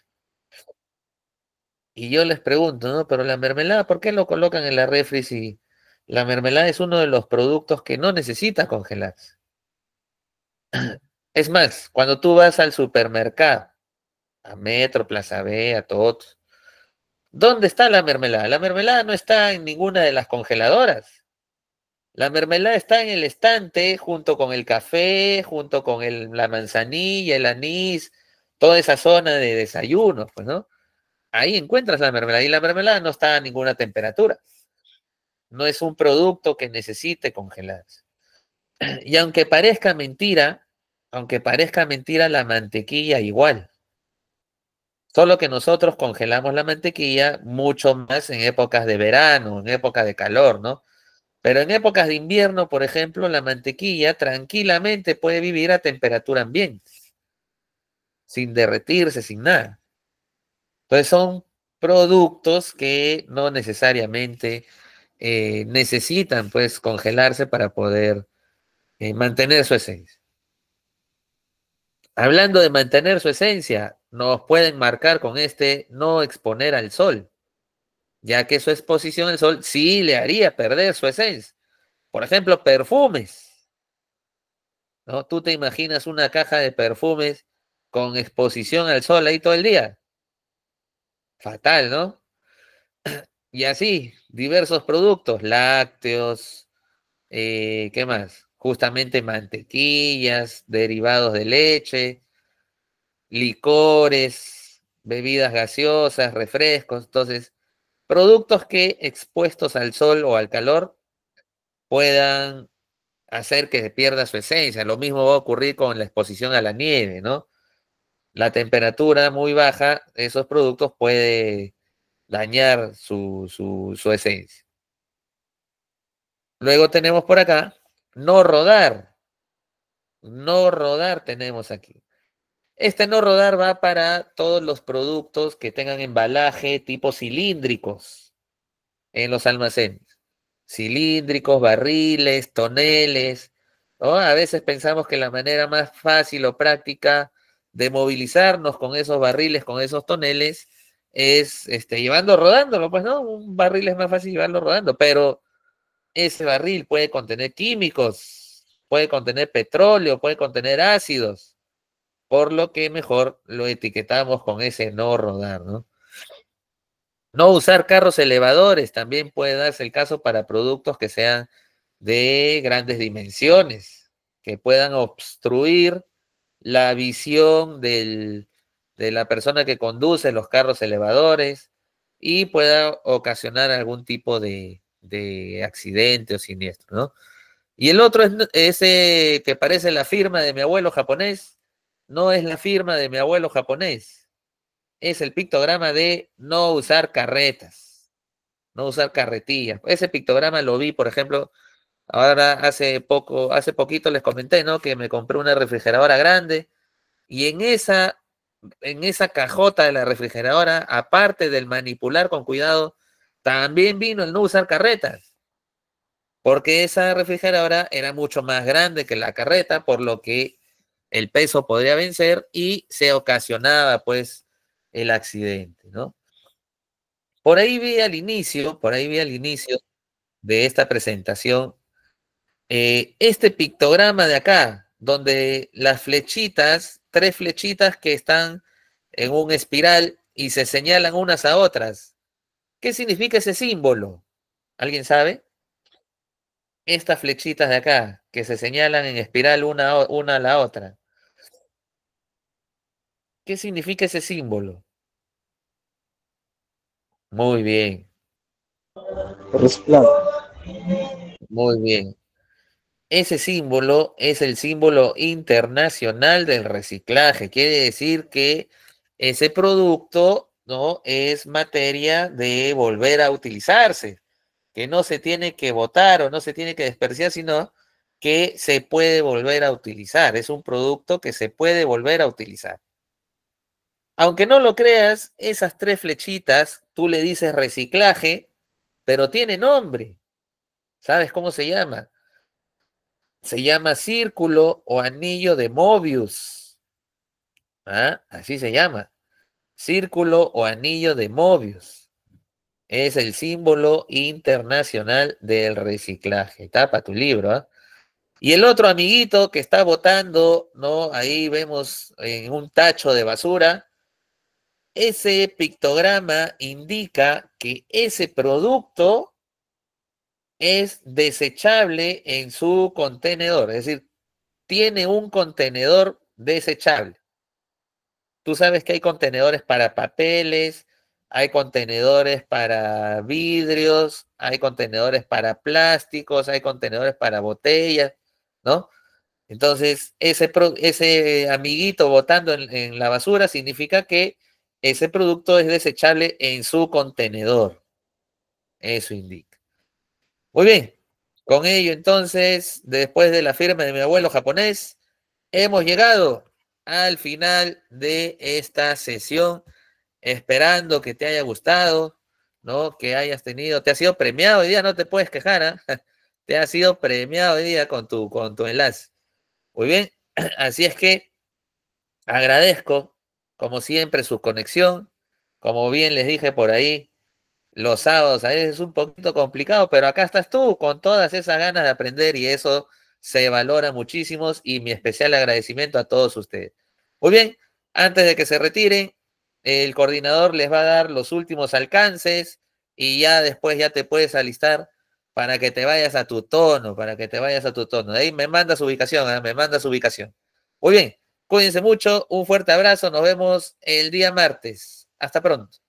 Y yo les pregunto, ¿no? Pero la mermelada, ¿por qué lo colocan en la refri si, la mermelada es uno de los productos que no necesitas congelar. Es más, cuando tú vas al supermercado, a Metro, Plaza B, a todos, ¿dónde está la mermelada? La mermelada no está en ninguna de las congeladoras. La mermelada está en el estante junto con el café, junto con la manzanilla, el anís, toda esa zona de desayuno. pues, ¿no? Ahí encuentras la mermelada y la mermelada no está a ninguna temperatura no es un producto que necesite congelarse. Y aunque parezca mentira, aunque parezca mentira, la mantequilla igual. Solo que nosotros congelamos la mantequilla mucho más en épocas de verano, en épocas de calor, ¿no? Pero en épocas de invierno, por ejemplo, la mantequilla tranquilamente puede vivir a temperatura ambiente, sin derretirse, sin nada. Entonces son productos que no necesariamente eh, necesitan pues congelarse para poder eh, mantener su esencia. Hablando de mantener su esencia, nos pueden marcar con este no exponer al sol, ya que su exposición al sol sí le haría perder su esencia. Por ejemplo, perfumes. ¿No? Tú te imaginas una caja de perfumes con exposición al sol ahí todo el día. Fatal, ¿no? Y así, diversos productos, lácteos, eh, ¿qué más? Justamente mantequillas, derivados de leche, licores, bebidas gaseosas, refrescos, entonces, productos que expuestos al sol o al calor puedan hacer que se pierda su esencia. Lo mismo va a ocurrir con la exposición a la nieve, ¿no? La temperatura muy baja, esos productos puede dañar su, esencia. Luego tenemos por acá, no rodar. No rodar tenemos aquí. Este no rodar va para todos los productos que tengan embalaje tipo cilíndricos en los almacenes. Cilíndricos, barriles, toneles. A veces pensamos que la manera más fácil o práctica de movilizarnos con esos barriles, con esos toneles, es este, llevando rodándolo, pues no, un barril es más fácil llevarlo rodando, pero ese barril puede contener químicos, puede contener petróleo, puede contener ácidos, por lo que mejor lo etiquetamos con ese no rodar, ¿no? No usar carros elevadores, también puede darse el caso para productos que sean de grandes dimensiones, que puedan obstruir la visión del, de la persona que conduce los carros elevadores y pueda ocasionar algún tipo de, accidente o siniestro, ¿no? Y el otro es ese que parece la firma de mi abuelo japonés, no es la firma de mi abuelo japonés, es el pictograma de no usar carretas, no usar carretillas. Ese pictograma lo vi, por ejemplo, ahora hace poco, hace poquito les comenté, ¿no? Que me compré una refrigeradora grande y en esa en esa cajota de la refrigeradora, aparte del manipular con cuidado, también vino el no usar carretas. Porque esa refrigeradora era mucho más grande que la carreta, por lo que el peso podría vencer y se ocasionaba pues el accidente, ¿no? Por ahí vi al inicio, por ahí vi al inicio de esta presentación, eh, este pictograma de acá, donde las flechitas, tres flechitas que están en un espiral y se señalan unas a otras. ¿Qué significa ese símbolo? ¿Alguien sabe? Estas flechitas de acá, que se señalan en espiral una, una a la otra. ¿Qué significa ese símbolo? Muy bien. Muy bien. Ese símbolo es el símbolo internacional del reciclaje. Quiere decir que ese producto no es materia de volver a utilizarse, que no se tiene que botar o no se tiene que desperdiciar, sino que se puede volver a utilizar. Es un producto que se puede volver a utilizar. Aunque no lo creas, esas tres flechitas, tú le dices reciclaje, pero tiene nombre. ¿Sabes cómo se llama? se llama círculo o anillo de Mobius. ¿Ah? Así se llama. Círculo o anillo de Mobius. Es el símbolo internacional del reciclaje. Tapa tu libro. ¿ah? Y el otro amiguito que está votando, ¿no? Ahí vemos en un tacho de basura. Ese pictograma indica que ese producto es desechable en su contenedor, es decir, tiene un contenedor desechable. Tú sabes que hay contenedores para papeles, hay contenedores para vidrios, hay contenedores para plásticos, hay contenedores para botellas, ¿no? Entonces, ese, ese amiguito botando en, en la basura significa que ese producto es desechable en su contenedor. Eso indica. Muy bien, con ello entonces, después de la firma de mi abuelo japonés, hemos llegado al final de esta sesión, esperando que te haya gustado, ¿no? Que hayas tenido, te ha sido premiado hoy día, no te puedes quejar, ¿ah? te ha sido premiado hoy día con tu, con tu enlace. Muy bien, así es que agradezco, como siempre, su conexión, como bien les dije por ahí, los sábados a veces es un poquito complicado, pero acá estás tú con todas esas ganas de aprender y eso se valora muchísimo y mi especial agradecimiento a todos ustedes. Muy bien, antes de que se retiren, el coordinador les va a dar los últimos alcances y ya después ya te puedes alistar para que te vayas a tu tono, para que te vayas a tu tono. De ahí me manda su ubicación, ¿ah? me manda su ubicación. Muy bien, cuídense mucho, un fuerte abrazo, nos vemos el día martes. Hasta pronto.